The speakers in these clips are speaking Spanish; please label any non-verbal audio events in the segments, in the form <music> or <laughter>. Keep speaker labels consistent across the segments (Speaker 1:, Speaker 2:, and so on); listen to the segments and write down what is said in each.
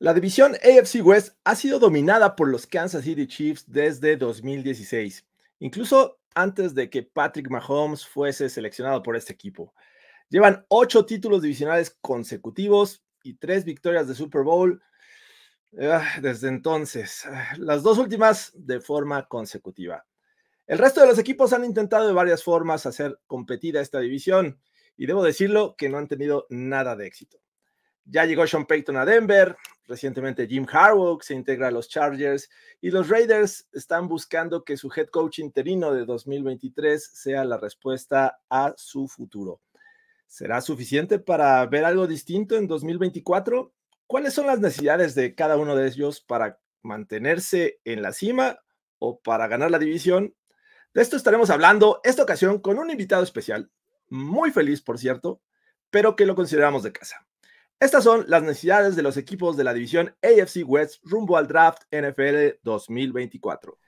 Speaker 1: La división AFC West ha sido dominada por los Kansas City Chiefs desde 2016, incluso antes de que Patrick Mahomes fuese seleccionado por este equipo. Llevan ocho títulos divisionales consecutivos y tres victorias de Super Bowl ah, desde entonces, las dos últimas de forma consecutiva. El resto de los equipos han intentado de varias formas hacer competir a esta división y debo decirlo que no han tenido nada de éxito. Ya llegó Sean Payton a Denver, recientemente Jim Harbaugh se integra a los Chargers y los Raiders están buscando que su head coach interino de 2023 sea la respuesta a su futuro. ¿Será suficiente para ver algo distinto en 2024? ¿Cuáles son las necesidades de cada uno de ellos para mantenerse en la cima o para ganar la división? De esto estaremos hablando esta ocasión con un invitado especial, muy feliz por cierto, pero que lo consideramos de casa. Estas son las necesidades de los equipos de la división AFC West rumbo al draft NFL 2024.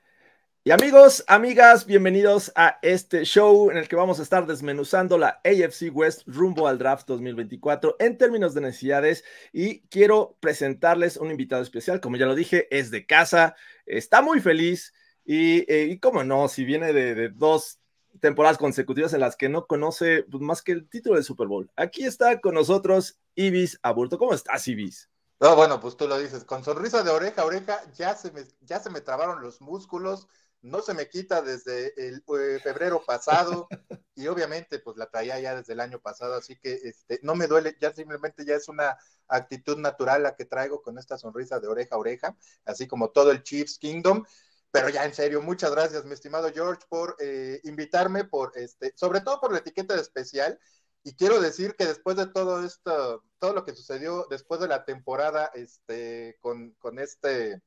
Speaker 1: Y amigos, amigas, bienvenidos a este show en el que vamos a estar desmenuzando la AFC West rumbo al draft 2024 en términos de necesidades y quiero presentarles un invitado especial, como ya lo dije, es de casa, está muy feliz y, eh, como no, si viene de, de dos temporadas consecutivas en las que no conoce pues, más que el título del Super Bowl. Aquí está con nosotros Ibis Aburto. ¿Cómo estás, Ibis? No, bueno,
Speaker 2: pues tú lo dices, con sonrisa de oreja a oreja, ya se me, ya se me trabaron los músculos, no se me quita desde el eh, febrero pasado <laughs> y obviamente pues la traía ya desde el año pasado, así que este, no me duele, ya simplemente ya es una actitud natural la que traigo con esta sonrisa de oreja a oreja, así como todo el Chiefs Kingdom. Pero ya en serio, muchas gracias, mi estimado George, por eh, invitarme, por este, sobre todo por la etiqueta de especial. Y quiero decir que después de todo esto, todo lo que sucedió después de la temporada este, con, con, este,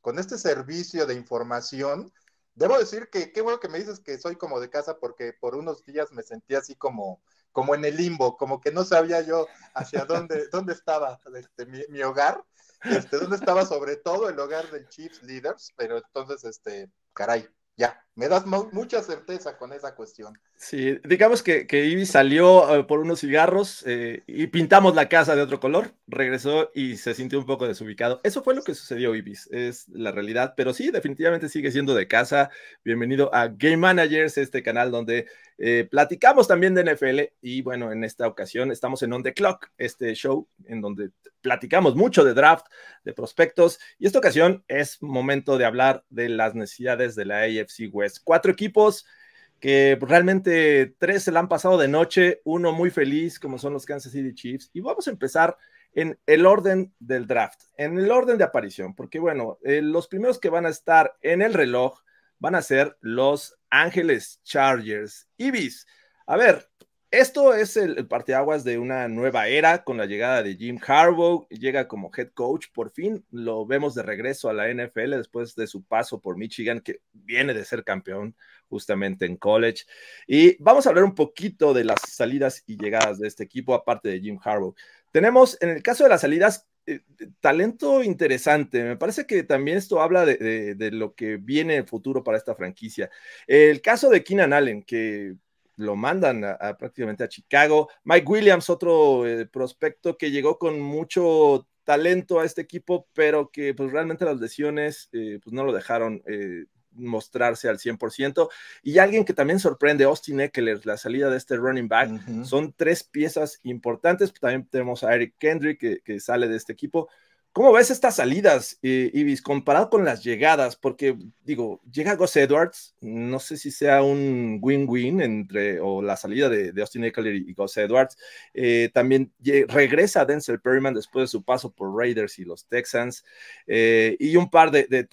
Speaker 2: con este servicio de información, debo decir que qué bueno que me dices que soy como de casa porque por unos días me sentí así como, como en el limbo, como que no sabía yo hacia <laughs> dónde, dónde estaba este, mi hogar. Este, ¿Dónde estaba sobre todo el hogar del Chiefs Leaders? Pero entonces, este, caray, ya, me das mucha certeza con esa cuestión.
Speaker 1: Sí, digamos que, Ibis salió eh, por unos cigarros eh, y pintamos la casa de otro color, regresó y se sintió un poco desubicado. Eso fue lo que sucedió, Ibis, es la realidad, pero sí, definitivamente sigue siendo de casa. Bienvenido a Game Managers, este canal donde eh, platicamos también de NFL y bueno, en esta ocasión estamos en On The Clock, este show en donde platicamos mucho de draft, de prospectos y esta ocasión es momento de hablar de las necesidades de la AFC West pues, cuatro equipos que realmente tres se la han pasado de noche, uno muy feliz como son los Kansas City Chiefs. Y vamos a empezar en el orden del draft, en el orden de aparición, porque bueno, eh, los primeros que van a estar en el reloj van a ser los Angeles Chargers. Ibis, a ver, esto es el, el, parteaguas de una nueva era con la llegada de Jim Harbaugh. Llega como head coach, por fin lo vemos de regreso a la NFL después de su paso por Michigan, que viene de ser campeón justamente en college. Y vamos a hablar un poquito de las salidas y llegadas de este equipo, aparte de Jim Harbaugh. Tenemos, en el caso de las salidas, eh, talento interesante. Me parece que también esto habla de, lo que viene en el futuro para esta franquicia. El caso de Keenan Allen, que lo mandan prácticamente a Chicago. Mike Williams, otro eh, prospecto que llegó con mucho talento a este equipo, pero que pues realmente las lesiones eh, pues no lo dejaron mostrarse al 100%. Y alguien que también sorprende, Austin Eckler, la salida de este running back, son tres piezas importantes. También tenemos a Eric Kendrick, que, que sale de este equipo. ¿Cómo ves estas salidas, eh, Ibis, comparado con las llegadas? Porque, digo, llega Gus Edwards, no sé si sea un win-win entre, o la salida de, Austin Eckler y Gus Edwards. Eh, también regresa Denzel Perryman después de su paso por Raiders y los Texans. Eh, y un par de, de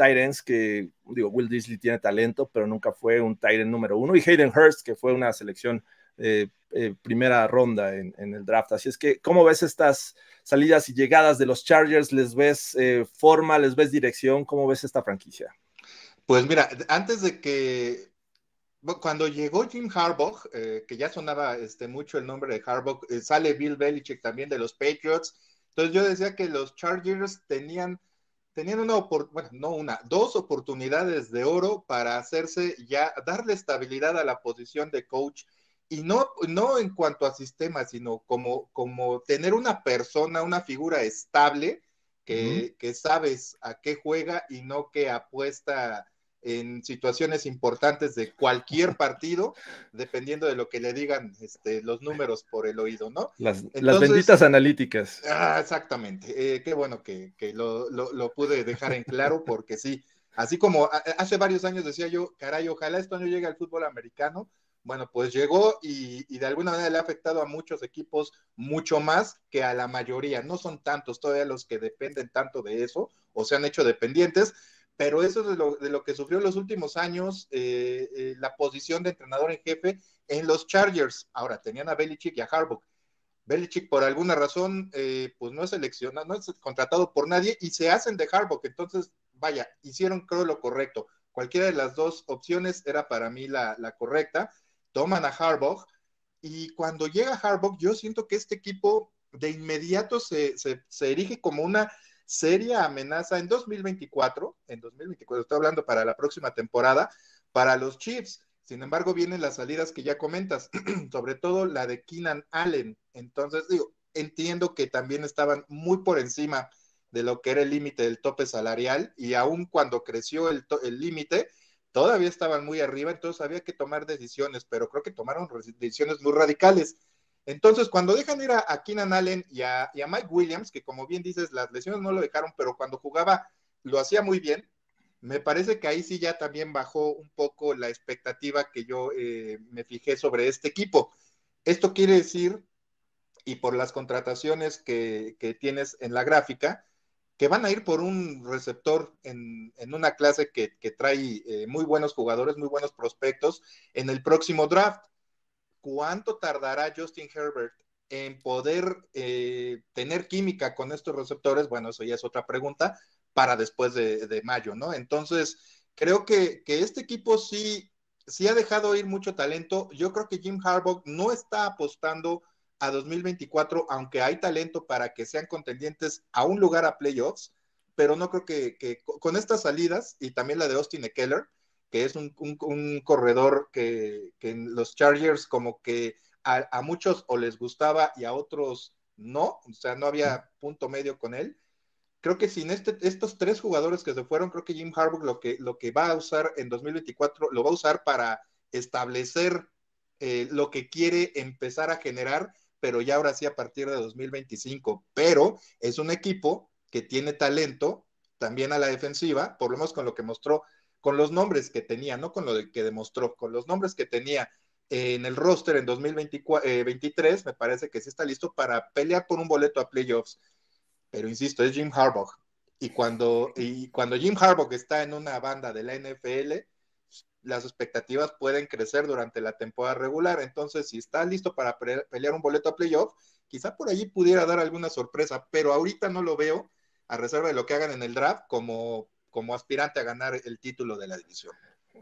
Speaker 1: que, digo, Will Disley tiene talento, pero nunca fue un tight número uno. Y Hayden Hurst, que fue una selección eh, eh, primera ronda en, el draft. Así es que, ¿cómo ves estas salidas y llegadas de los Chargers? ¿Les ves eh, forma? ¿Les ves dirección? ¿Cómo ves esta franquicia? Pues mira, antes de
Speaker 2: que cuando llegó Jim Harbaugh, que ya sonaba este, mucho el nombre de Harbaugh, sale Bill Belichick también de los Patriots. Entonces yo decía que los Chargers tenían, tenían una bueno, no una, dos oportunidades de oro para hacerse ya, darle estabilidad a la posición de coach y no, no en cuanto a sistema, sino como, como tener una persona, una figura estable que, que sabes a qué juega y no que apuesta en situaciones importantes de cualquier <laughs> partido, dependiendo de lo que le digan este, los números por el oído, ¿no?
Speaker 1: Las, benditas analíticas.
Speaker 2: Ah, exactamente. Eh, qué bueno que, que lo, lo, lo, pude dejar en claro, porque sí, así como hace varios años decía yo, caray, ojalá esto no llegue al fútbol americano, bueno, pues llegó y, de alguna manera le ha afectado a muchos equipos mucho más que a la mayoría. No son tantos todavía los que dependen tanto de eso o se han hecho dependientes, pero eso es de lo, que sufrió en los últimos años eh, eh, la posición de entrenador en jefe en los Chargers. Ahora tenían a Belichick y a Harbaugh. Belichick por alguna razón eh, pues no es seleccionado, no es contratado por nadie y se hacen de Harbaugh. Entonces, vaya, hicieron creo lo correcto. Cualquiera de las dos opciones era para mí la correcta toman a Harbaugh, y cuando llega Harbaugh, yo siento que este equipo de inmediato se, erige como una seria amenaza en 2024, en 2024 estoy hablando para la próxima temporada, para los Chiefs. Sin embargo, vienen las salidas que ya comentas, <clears throat> sobre todo la de Keenan Allen. Entonces, digo, entiendo que también estaban muy por encima de lo que era el límite del tope salarial y aun cuando creció el límite, todavía estaban muy arriba, entonces había que tomar decisiones, pero creo que tomaron decisiones muy radicales. Entonces, cuando dejan ir a, Keenan Allen y a, a, Mike Williams, que como bien dices, las lesiones no lo dejaron, pero cuando jugaba lo hacía muy bien, me parece que ahí sí ya también bajó un poco la expectativa que yo eh, me fijé sobre este equipo. Esto quiere decir, y por las contrataciones que, que tienes en la gráfica, que van a ir por un receptor en, una clase que, trae eh, muy buenos jugadores, muy buenos prospectos en el próximo draft. ¿Cuánto tardará Justin Herbert en poder eh, tener química con estos receptores? Bueno, eso ya es otra pregunta para después de, mayo, ¿no? Entonces, creo que, este equipo sí, sí ha dejado ir mucho talento. Yo creo que Jim Harbaugh no está apostando a 2024, aunque hay talento para que sean contendientes a un lugar a playoffs, pero no creo que, que con estas salidas y también la de Austin Eckler, que es un, un, corredor que, que, los Chargers como que a, muchos o les gustaba y a otros no, o sea, no había punto medio con él. Creo que sin este, estos tres jugadores que se fueron, creo que Jim Harbaugh lo que, lo que va a usar en 2024 lo va a usar para establecer eh, lo que quiere empezar a generar pero ya ahora sí a partir de 2025. Pero es un equipo que tiene talento también a la defensiva, por lo menos con lo que mostró, con los nombres que tenía, no con lo que demostró, con los nombres que tenía en el roster en 2023, eh, me parece que sí está listo para pelear por un boleto a playoffs. Pero insisto, es Jim Harbaugh. Y cuando, y cuando Jim Harbaugh está en una banda de la NFL, las expectativas pueden crecer durante la temporada regular. Entonces, si está listo para pelear un boleto a playoff, quizá por allí pudiera dar alguna sorpresa, pero ahorita no lo veo, a reserva de lo que hagan en el draft, como, como aspirante a ganar el título de la división.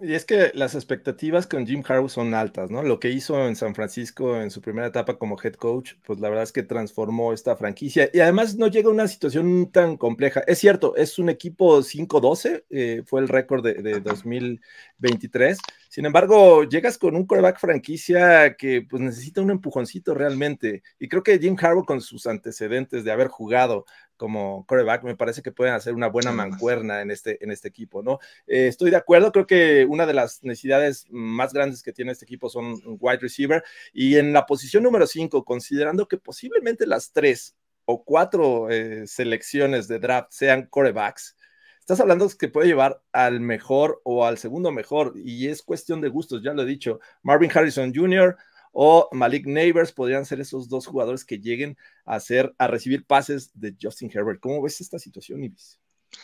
Speaker 1: Y es que las expectativas con Jim Harbaugh son altas, ¿no? Lo que hizo en San Francisco en su primera etapa como head coach, pues la verdad es que transformó esta franquicia y además no llega a una situación tan compleja. Es cierto, es un equipo 5-12, eh, fue el récord de, 2023. Sin embargo, llegas con un quarterback franquicia que pues necesita un empujoncito realmente y creo que Jim Harbaugh con sus antecedentes de haber jugado como coreback, me parece que pueden hacer una buena mancuerna en este, en este equipo, ¿no? Eh, estoy de acuerdo, creo que una de las necesidades más grandes que tiene este equipo son wide receiver y en la posición número 5, considerando que posiblemente las tres o cuatro eh, selecciones de draft sean corebacks, estás hablando que puede llevar al mejor o al segundo mejor, y es cuestión de gustos, ya lo he dicho. Marvin Harrison Jr., o Malik Neighbors podrían ser esos dos jugadores que lleguen a, a recibir pases de Justin Herbert. ¿Cómo ves esta situación, Ibis?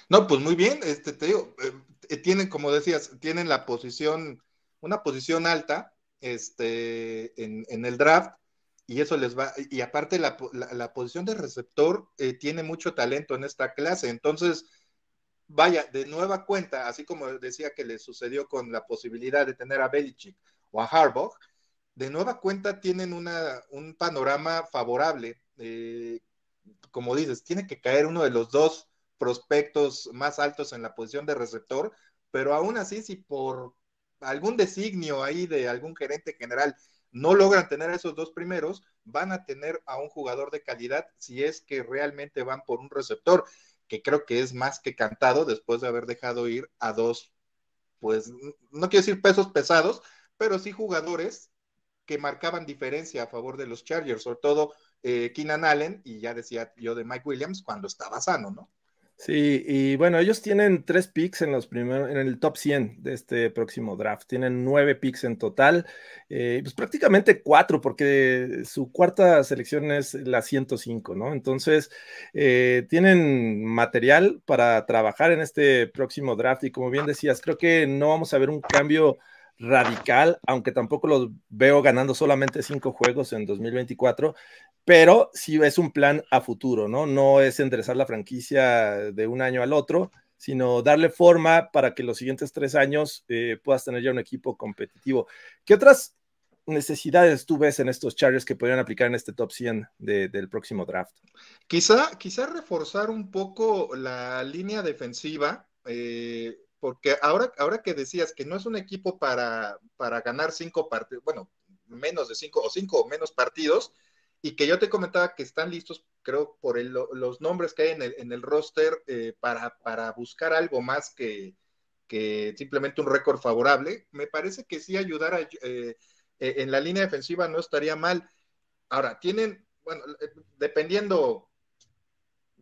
Speaker 1: No, pues muy bien, este, te digo, eh, eh, tienen, como decías, tienen la posición,
Speaker 2: una posición alta este, en, el draft, y eso les va, y aparte la, posición de receptor eh, tiene mucho talento en esta clase, entonces, vaya, de nueva cuenta, así como decía que le sucedió con la posibilidad de tener a Belichick o a Harbaugh, de nueva cuenta tienen un panorama favorable. Eh, como dices, tiene que caer uno de los dos prospectos más altos en la posición de receptor, pero aún así, si por algún designio ahí de algún gerente general no logran tener a esos dos primeros, van a tener a un jugador de calidad si es que realmente van por un receptor, que creo que es más que cantado después de haber dejado ir a dos, pues no quiero decir pesos pesados, pero sí jugadores que marcaban diferencia a favor de los Chargers, sobre todo eh, Keenan Allen y ya decía yo de Mike Williams cuando estaba sano, ¿no?
Speaker 1: Sí, y bueno, ellos tienen tres picks en los primeros, en el top 100 de este próximo draft. Tienen nueve picks en total, eh, pues prácticamente cuatro, porque su cuarta selección es la 105, ¿no? Entonces, eh, tienen material para trabajar en este próximo draft y como bien decías, creo que no vamos a ver un cambio radical, aunque tampoco los veo ganando solamente cinco juegos en 2024, pero sí es un plan a futuro, ¿no? No es enderezar la franquicia de un año al otro, sino darle forma para que los siguientes tres años eh, puedas tener ya un equipo competitivo. ¿Qué otras necesidades tú ves en estos Chargers que podrían aplicar en este top 100 del próximo draft? Quizá, quizá reforzar un poco
Speaker 2: la línea defensiva. Eh, porque ahora, ahora que decías que no es un equipo para, para ganar cinco partidos, bueno, menos de cinco o cinco o menos partidos, y que yo te comentaba que están listos, creo, por los nombres que hay en el, roster eh, para, buscar algo más que, simplemente un récord favorable, me parece que sí ayudar eh, eh, en la línea defensiva no estaría mal. Ahora, tienen, bueno, dependiendo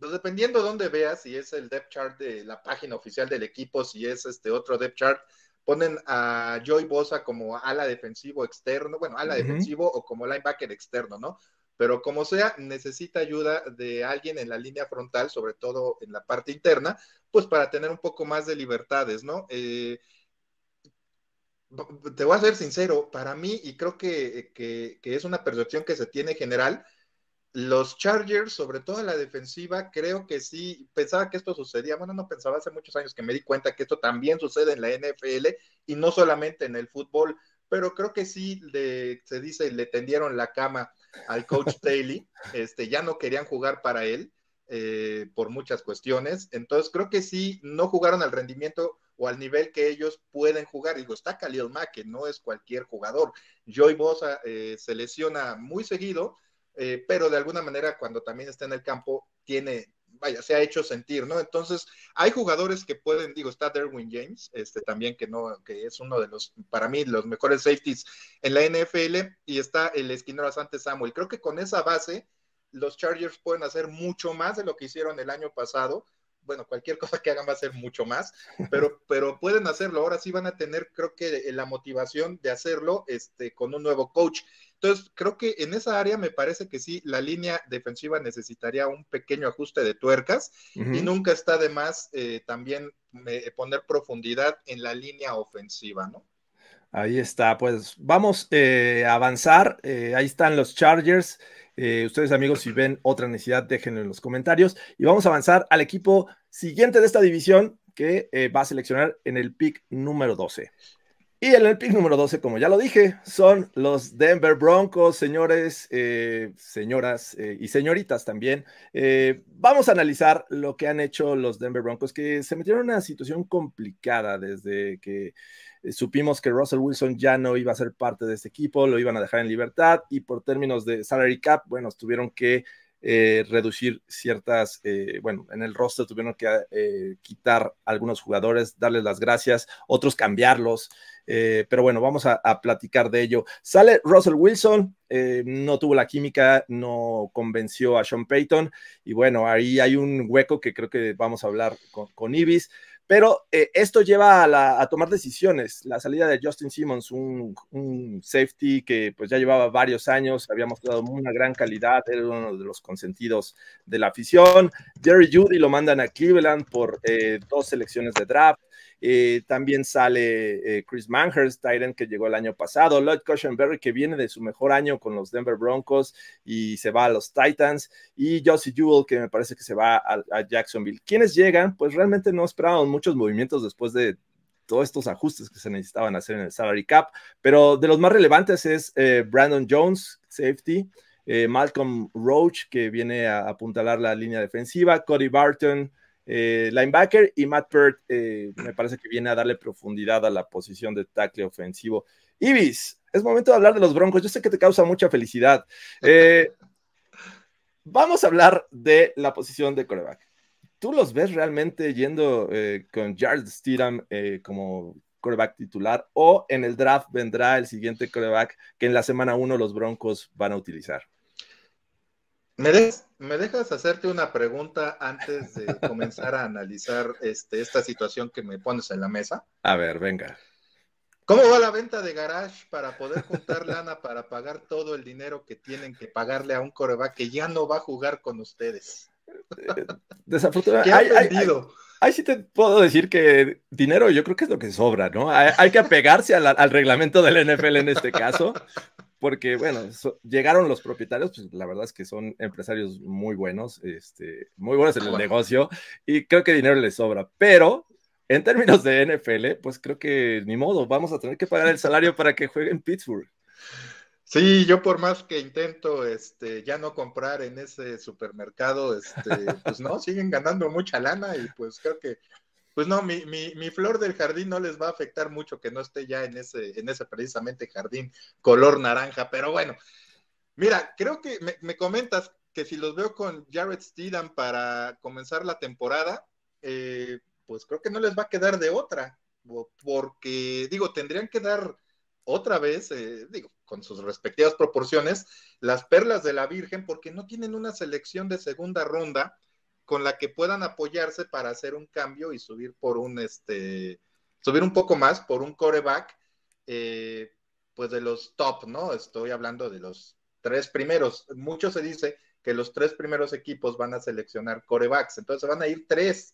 Speaker 2: pues, dependiendo de dónde veas, si es el depth chart de la página oficial del equipo, si es este otro depth chart, ponen a Joy Bosa como ala defensivo externo, bueno, ala defensivo o como linebacker externo, ¿no? Pero como sea, necesita ayuda de alguien en la línea frontal, sobre todo en la parte interna, pues para tener un poco más de libertades, ¿no? Eh, te voy a ser sincero, para mí, y creo que es una percepción que se tiene general, los Chargers, sobre todo en la defensiva, creo que sí, pensaba que esto sucedía, bueno, no pensaba hace muchos años que me di cuenta que esto también sucede en la NFL y no solamente en el fútbol, pero creo que sí, se dice, le tendieron la cama al coach <laughs> Daly, este, ya no querían jugar para él eh, por muchas cuestiones, entonces creo que sí, no jugaron al rendimiento o al nivel que ellos pueden jugar. Digo, está Khalil Mack, que no es cualquier jugador. Joy Bosa eh, se lesiona muy seguido eh, pero de alguna manera cuando también está en el campo tiene, vaya, se ha hecho sentir, ¿no? Entonces, hay jugadores que pueden, digo, está Derwin James, este también que no, que es uno de los, para mí, los mejores safeties en la NFL, y está el esquinero Asante Samuel. Creo que con esa base, los Chargers pueden hacer mucho más de lo que hicieron el año pasado bueno, cualquier <laughs> cosa que hagan va a ser mucho más, pero, <laughs> pero pueden hacerlo. Ahora sí van a tener, creo que, eh, la motivación de hacerlo este, con un nuevo coach. Entonces, creo que en esa área me parece que sí, la línea defensiva necesitaría un pequeño ajuste de tuercas y nunca está de más eh, también eh, poner profundidad en la línea ofensiva, ¿no?
Speaker 1: Ahí está, pues vamos eh, a avanzar. Eh, ahí están los Chargers. Eh, ustedes amigos, si ven otra necesidad, déjenlo en los comentarios. Y vamos a avanzar al equipo siguiente de esta división que va a seleccionar en el pick número 12. Y en el pick número 12, como ya lo dije, son los Denver Broncos, señores, eh, señoras eh, y señoritas también. Eh, vamos a analizar lo que han hecho los Denver Broncos, que se metieron en una situación complicada desde que supimos que Russell Wilson ya no iba a ser parte de este equipo, lo iban a dejar en libertad y por términos de salary cap, bueno, tuvieron que eh, reducir ciertas, eh, bueno, en el roster tuvieron que eh, quitar algunos jugadores, darles las gracias, otros cambiarlos, pero bueno, vamos a, platicar de ello. Sale Russell Wilson, no tuvo la química, no convenció a Sean Payton, y bueno, ahí hay un hueco que creo que vamos a hablar con Ibis. Pero eh, esto lleva a, tomar decisiones. La salida de Justin Simmons, un, safety que pues ya llevaba varios años, había mostrado una gran calidad, era uno de los consentidos de la afición. Jerry Judy lo mandan a Cleveland por eh, dos selecciones de draft. Eh, también sale eh, Chris Manhurst, Titan, que llegó el año pasado, Lloyd Cushenberry, que viene de su mejor año con los Denver Broncos y se va a los Titans, y Josie Jewell, que me parece que se va a, Jacksonville. ¿Quiénes llegan? Pues realmente no esperaban muchos movimientos después de todos estos ajustes que se necesitaban hacer en el salary cap, pero de los más relevantes es eh, Brandon Jones, safety, Malcolm Roach, que viene a apuntalar la línea defensiva, Cody Barton, eh, linebacker y Matt Peart eh, me parece que viene a darle profundidad a la posición de tackle ofensivo. Ibis, es momento de hablar de los Broncos. Yo sé que te causa mucha felicidad. Eh, <laughs> vamos a hablar de la posición de coreback. ¿Tú los ves realmente yendo con Jared Steedham como coreback titular o en el draft vendrá el siguiente coreback que en la semana 1 los Broncos van a utilizar? ¿Me,
Speaker 2: dejas hacerte una pregunta antes de comenzar a analizar este, esta situación que me pones en la mesa?
Speaker 1: A ver, venga. ¿Cómo
Speaker 2: va la venta de garage para poder juntar lana para pagar todo el dinero que tienen que pagarle a un coreback que ya no va a jugar con ustedes? Eh,
Speaker 1: desafortunadamente. ¿Qué ha ahí sí te puedo decir que dinero yo creo que es lo que sobra, ¿no? Hay, que apegarse al, al reglamento del NFL en este caso porque bueno, llegaron los propietarios, pues la verdad es que son empresarios muy buenos, este, muy buenos en el ah, negocio y creo que dinero les sobra, pero en términos de NFL, pues creo que ni modo, vamos a tener que pagar el salario para que jueguen en Pittsburgh. Sí, yo por más que
Speaker 2: intento este, ya no comprar en ese supermercado, este, pues no, siguen ganando mucha lana y pues creo que pues no, mi, flor del jardín no les va a afectar mucho que no esté ya en ese, en ese precisamente jardín color naranja, pero bueno, mira, creo que me, comentas que si los veo con Jared Steedham para comenzar la temporada, eh, pues creo que no les va a quedar de otra, porque digo, tendrían que dar otra vez, eh, digo, con sus respectivas proporciones, las perlas de la Virgen, porque no tienen una selección de segunda ronda con la que puedan apoyarse para hacer un cambio y subir por un, este, subir un poco más por un coreback, eh, pues de los top, ¿no? Estoy hablando de los tres primeros. Mucho se dice que los tres primeros equipos van a seleccionar corebacks, entonces van a ir tres,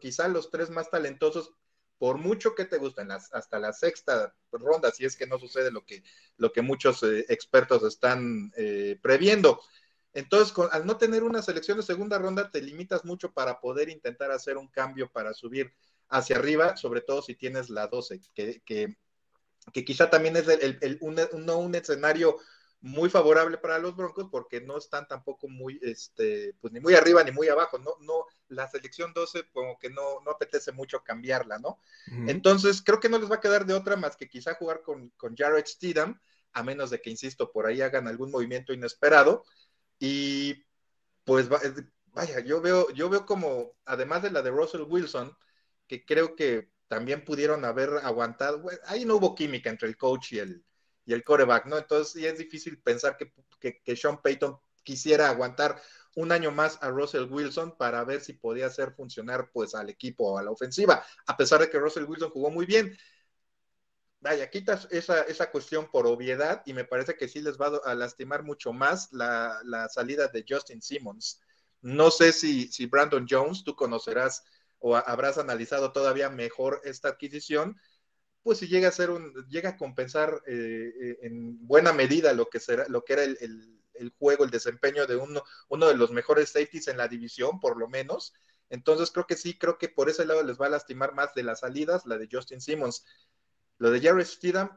Speaker 2: quizá los tres más talentosos, por mucho que te gusten, hasta la sexta ronda, si es que no sucede lo que, lo que muchos eh, expertos están eh, previendo. Entonces, al no tener una selección de segunda ronda, te limitas mucho para poder intentar hacer un cambio para subir hacia arriba, sobre todo si tienes la 12, que, quizá también es un, no un escenario muy favorable para los Broncos porque no están tampoco muy, este, pues ni muy arriba ni muy abajo, ¿no? No, la selección 12 como que no, apetece mucho cambiarla, ¿no? Entonces, creo que no les va a quedar de otra más que quizá jugar con, con Jared Steedham, a menos de que, insisto, por ahí hagan algún movimiento inesperado. Y pues eh, vaya, yo veo, yo veo como, además de la de Russell Wilson, que creo que también pudieron haber aguantado, ahí no hubo química entre el coach y el, y el coreback, ¿no? Entonces sí es difícil pensar que, Sean Payton quisiera aguantar un año más a Russell Wilson para ver si podía hacer funcionar pues al equipo o a la ofensiva, a pesar de que Russell Wilson jugó muy bien vaya, quitas esa, esa cuestión por obviedad y me parece que sí les va a lastimar mucho más la, salida de Justin Simmons. No sé si, Brandon Jones, tú conocerás o habrás analizado todavía mejor esta adquisición, pues si llega a ser un, llega a compensar eh, eh, en buena medida lo que será, lo que era el, juego, el desempeño de uno, uno de los mejores safeties en la división, por lo menos. Entonces creo que sí, creo que por ese lado les va a lastimar más de las salidas la de Justin Simmons. Lo de Jared Steedham,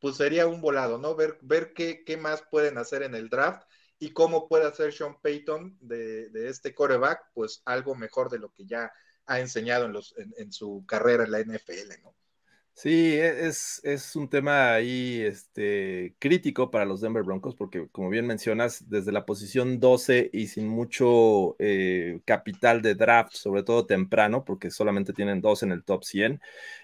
Speaker 2: pues sería un volado, ¿no? Ver, ver qué, qué más pueden hacer en el draft y cómo puede hacer Sean Payton de, este coreback, pues algo mejor de lo que ya ha enseñado en, los, en su carrera en la NFL, ¿no?
Speaker 1: Sí, e-, es, es un tema ahí este, crítico para los Denver Broncos, porque como bien mencionas, desde la posición 12 y sin mucho eh, capital de draft, sobre todo temprano, porque solamente tienen dos en el top 100,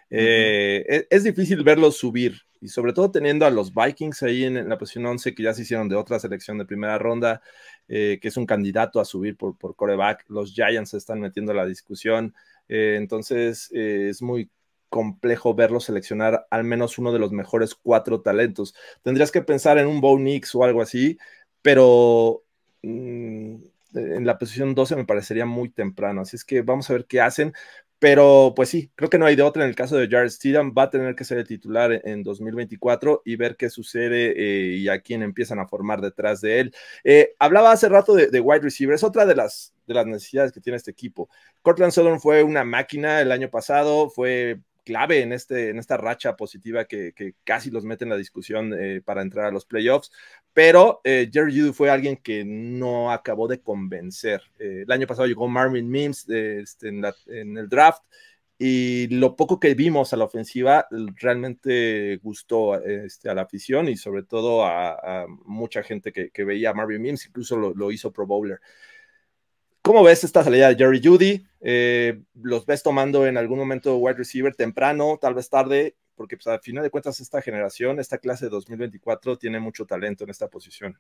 Speaker 1: eh, e-, es, difícil verlos subir. Y sobre todo teniendo a los Vikings ahí en, la posición 11, que ya se hicieron de otra selección de primera ronda, eh, que es un candidato a subir por, por coreback. Los Giants se están metiendo la discusión. entonces, es muy complejo verlo seleccionar al menos uno de los mejores cuatro talentos. Tendrías que pensar en un Bo Nix o algo así, pero mm, en la posición 12 me parecería muy temprano. Así es que vamos a ver qué hacen. Pero pues sí, creo que no hay de otra. En el caso de Jared Steedham, va a tener que ser el titular en 2024 y ver qué sucede eh, y a quién empiezan a formar detrás de él. Eh, hablaba hace rato de, wide receiver, es otra de las, de las necesidades que tiene este equipo. Cortland Sutton fue una máquina el año pasado, fue clave en, este, en esta racha positiva que, casi los mete en la discusión eh, para entrar a los playoffs. Pero eh, Jerry Judy fue alguien que no acabó de convencer. Eh, el año pasado llegó Marvin Mims este, en, el draft y lo poco que vimos a la ofensiva realmente gustó este, a la afición y sobre todo a, mucha gente que, veía Marvin Mims, incluso lo, lo, hizo Pro Bowler. ¿Cómo ves esta salida de Jerry Judy? Eh, los ves tomando en algún momento wide receiver temprano, tal vez tarde, porque pues, al final de cuentas esta generación, esta clase de 2024 tiene mucho talento en esta posición.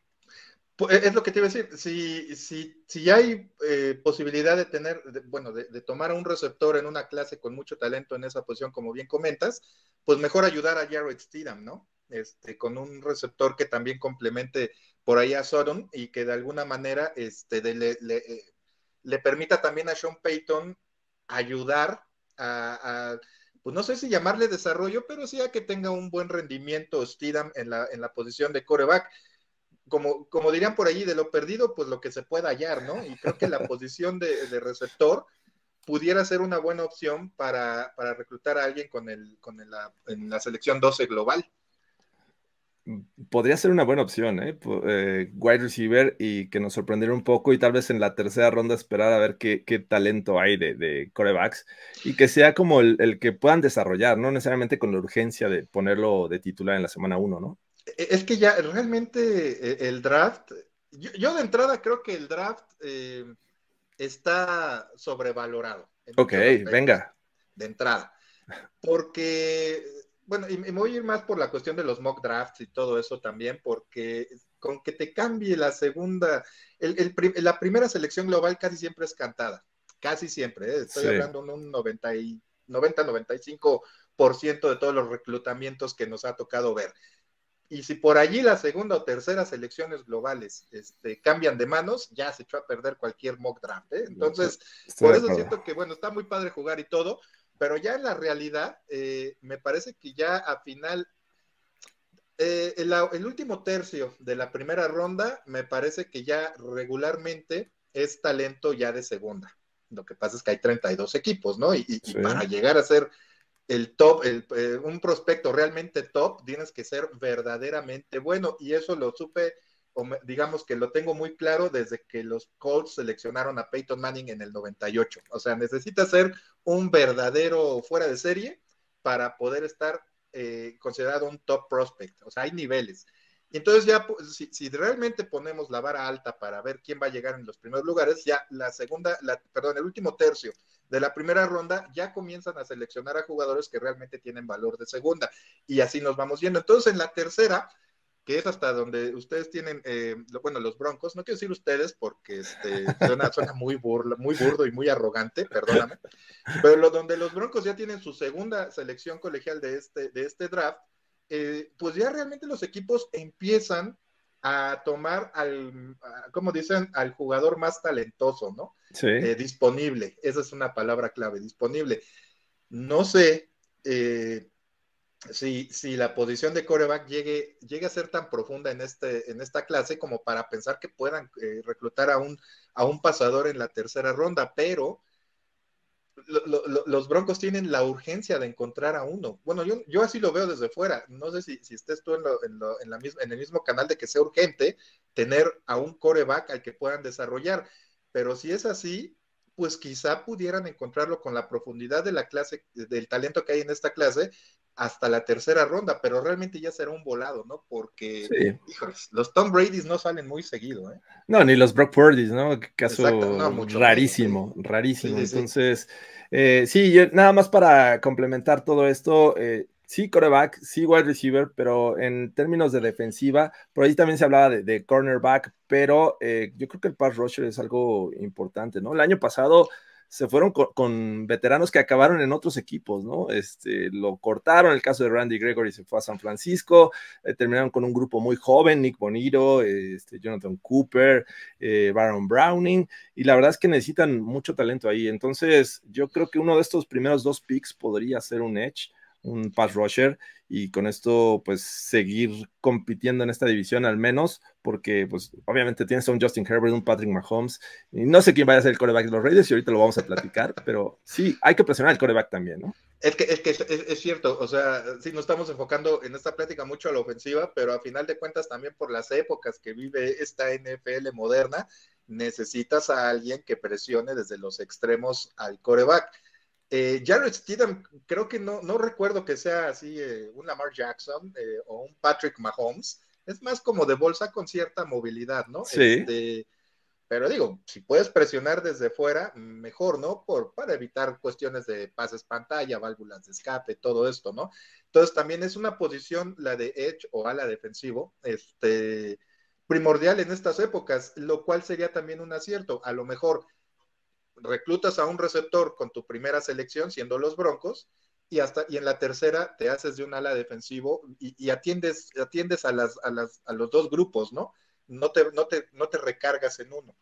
Speaker 2: E, es lo que te iba a decir, si, si, si hay eh, posibilidad de tener, bueno, de, tomar un receptor en una clase con mucho talento en esa posición, como bien comentas, pues mejor ayudar a Jared Steedham, ¿no? Este, con un receptor que también complemente por ahí a Soron y que de alguna manera este, le, eh, le permita también a Sean Payton ayudar a, pues no sé si llamarle desarrollo, pero sí a que tenga un buen rendimiento Steedham en la, en la posición de coreback. Como, como dirían por allí de lo perdido, pues lo que se pueda hallar, ¿no? Y creo que la <laughs> posición de, receptor pudiera ser una buena opción para, para reclutar a alguien con el, con el, en la selección 12 global
Speaker 1: podría ser una buena opción, ¿eh? ¿eh? wide receiver y que nos sorprendiera un poco y tal vez en la tercera ronda esperar a ver qué, talento hay de, corebacks y que sea como el, que puedan desarrollar, no necesariamente con la urgencia de ponerlo de titular en la semana uno, ¿no?
Speaker 2: E-, es que ya realmente eh, el draft, yo, de entrada creo que el draft eh, está sobrevalorado.
Speaker 1: Ok, venga.
Speaker 2: De entrada. Porque bueno, y, me voy a ir más por la cuestión de los mock drafts y todo eso también, porque con que te cambie la segunda, el, la primera selección global casi siempre es cantada, casi siempre, ¿eh? estoy hablando de un 90 90, 95 de todos los reclutamientos que nos ha tocado ver. Y si por allí la segunda o tercera selecciones globales este, cambian de manos, ya se echó a perder cualquier mock draft. ¿eh? Entonces, por eso siento que, bueno, está muy padre jugar y todo, pero ya en la realidad, eh, me parece que ya a final, eh, el, último tercio de la primera ronda, me parece que ya regularmente es talento ya de segunda. Lo que pasa es que hay 32 equipos, ¿no? Y, para llegar a ser el top, eh, un prospecto realmente top, tienes que ser verdaderamente bueno. Y eso lo supe digamos que lo tengo muy claro desde que los Colts seleccionaron a Peyton Manning en el 98. O sea, necesita ser un verdadero fuera de serie para poder estar eh, considerado un top prospect. O sea, hay niveles. entonces ya, pues, si, si, realmente ponemos la vara alta para ver quién va a llegar en los primeros lugares, ya la segunda, perdón, el último tercio de la primera ronda ya comienzan a seleccionar a jugadores que realmente tienen valor de segunda. Y así nos vamos viendo, Entonces en la tercera que es hasta donde ustedes tienen, eh, bueno, los Broncos, no quiero decir ustedes porque este, suena, suena, muy, burla, muy burdo y muy arrogante, perdóname, pero donde los Broncos ya tienen su segunda selección colegial de este, de este draft, eh, pues ya realmente los equipos empiezan a tomar al, como dicen, al jugador más talentoso, ¿no? Sí. Eh, disponible, esa es una palabra clave, disponible. No sé, eh, si, la posición de coreback llegue, llegue a ser tan profunda en, este, en esta clase como para pensar que puedan eh, reclutar a un, a un pasador en la tercera ronda, pero los Broncos tienen la urgencia de encontrar a uno. Bueno, yo, yo así lo veo desde fuera. No sé si, si estés tú en, en, la misma, en el mismo canal de que sea urgente tener a un coreback al que puedan desarrollar, pero si es así, pues quizá pudieran encontrarlo con la profundidad de la clase, del talento que hay en esta clase, hasta la tercera ronda, pero realmente ya será un volado, ¿no? Porque, los Tom Brady no salen muy seguido, ¿eh?
Speaker 1: No, ni los Brock Purdy's, ¿no? Caso rarísimo, rarísimo. Entonces, sí, nada más para complementar todo esto, eh, sí coreback, sí wide receiver, pero en términos de defensiva, por ahí también se hablaba de, cornerback, pero eh, yo creo que el pass rusher es algo importante, ¿no? El año pasado se fueron con, veteranos que acabaron en otros equipos, ¿no? Este, lo cortaron, el caso de Randy Gregory se fue a San Francisco, eh, terminaron con un grupo muy joven, Nick Bonito, este, Jonathan Cooper, eh, Baron Browning, y la verdad es que necesitan mucho talento ahí. Entonces, yo creo que uno de estos primeros dos picks podría ser un edge, un pass rusher, y con esto pues seguir compitiendo en esta división al menos, porque pues obviamente tienes a un Justin Herbert, un Patrick Mahomes, y no sé quién vaya a ser el coreback de los Raiders y ahorita lo vamos a platicar, pero sí, hay que presionar al coreback también, ¿no?
Speaker 2: Es que, es, que es, cierto, o sea, sí nos estamos enfocando en esta plática mucho a la ofensiva, pero a final de cuentas también por las épocas que vive esta NFL moderna, necesitas a alguien que presione desde los extremos al coreback Jared eh, Steedham, creo que no, no recuerdo que sea así eh, un Lamar Jackson eh, o un Patrick Mahomes. Es más como de bolsa con cierta movilidad, ¿no? Sí. Este, pero digo, si puedes presionar desde fuera, mejor, ¿no? Por, para evitar cuestiones de pases pantalla, válvulas de escape, todo esto, ¿no? Entonces también es una posición, la de edge o ala defensivo, este, primordial en estas épocas, lo cual sería también un acierto. A lo mejor reclutas a un receptor con tu primera selección, siendo los Broncos, y, hasta, y en la tercera te haces de un ala defensivo y, atiendes, atiendes a, las, a, las, a, los dos grupos, ¿no? No te, no, te, no te recargas en uno.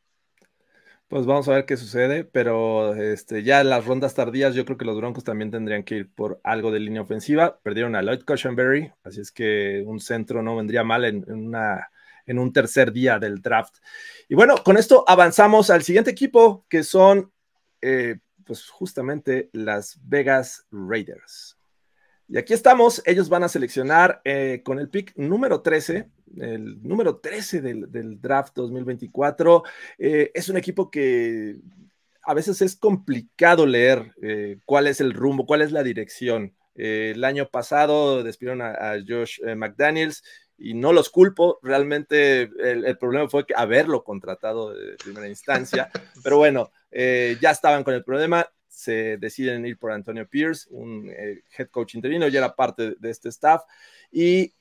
Speaker 1: Pues vamos a ver qué sucede, pero este, ya en las rondas tardías yo creo que los Broncos también tendrían que ir por algo de línea ofensiva. Perdieron a Lloyd Cushenberry, así es que un centro no vendría mal en una en un tercer día del draft. Y bueno, con esto avanzamos al siguiente equipo, que son eh, pues justamente las Vegas Raiders. Y aquí estamos, ellos van a seleccionar eh, con el pick número 13, el número 13 del, draft 2024. Eh, es un equipo que a veces es complicado leer cuál es el rumbo, cuál es la dirección. el año pasado despidieron a Josh McDaniels y no los culpo, realmente el, problema fue que haberlo contratado de primera instancia, <laughs> pero bueno, eh, ya estaban con el problema, se deciden ir por Antonio Pierce, un eh, head coach interino, ya era parte de este staff, y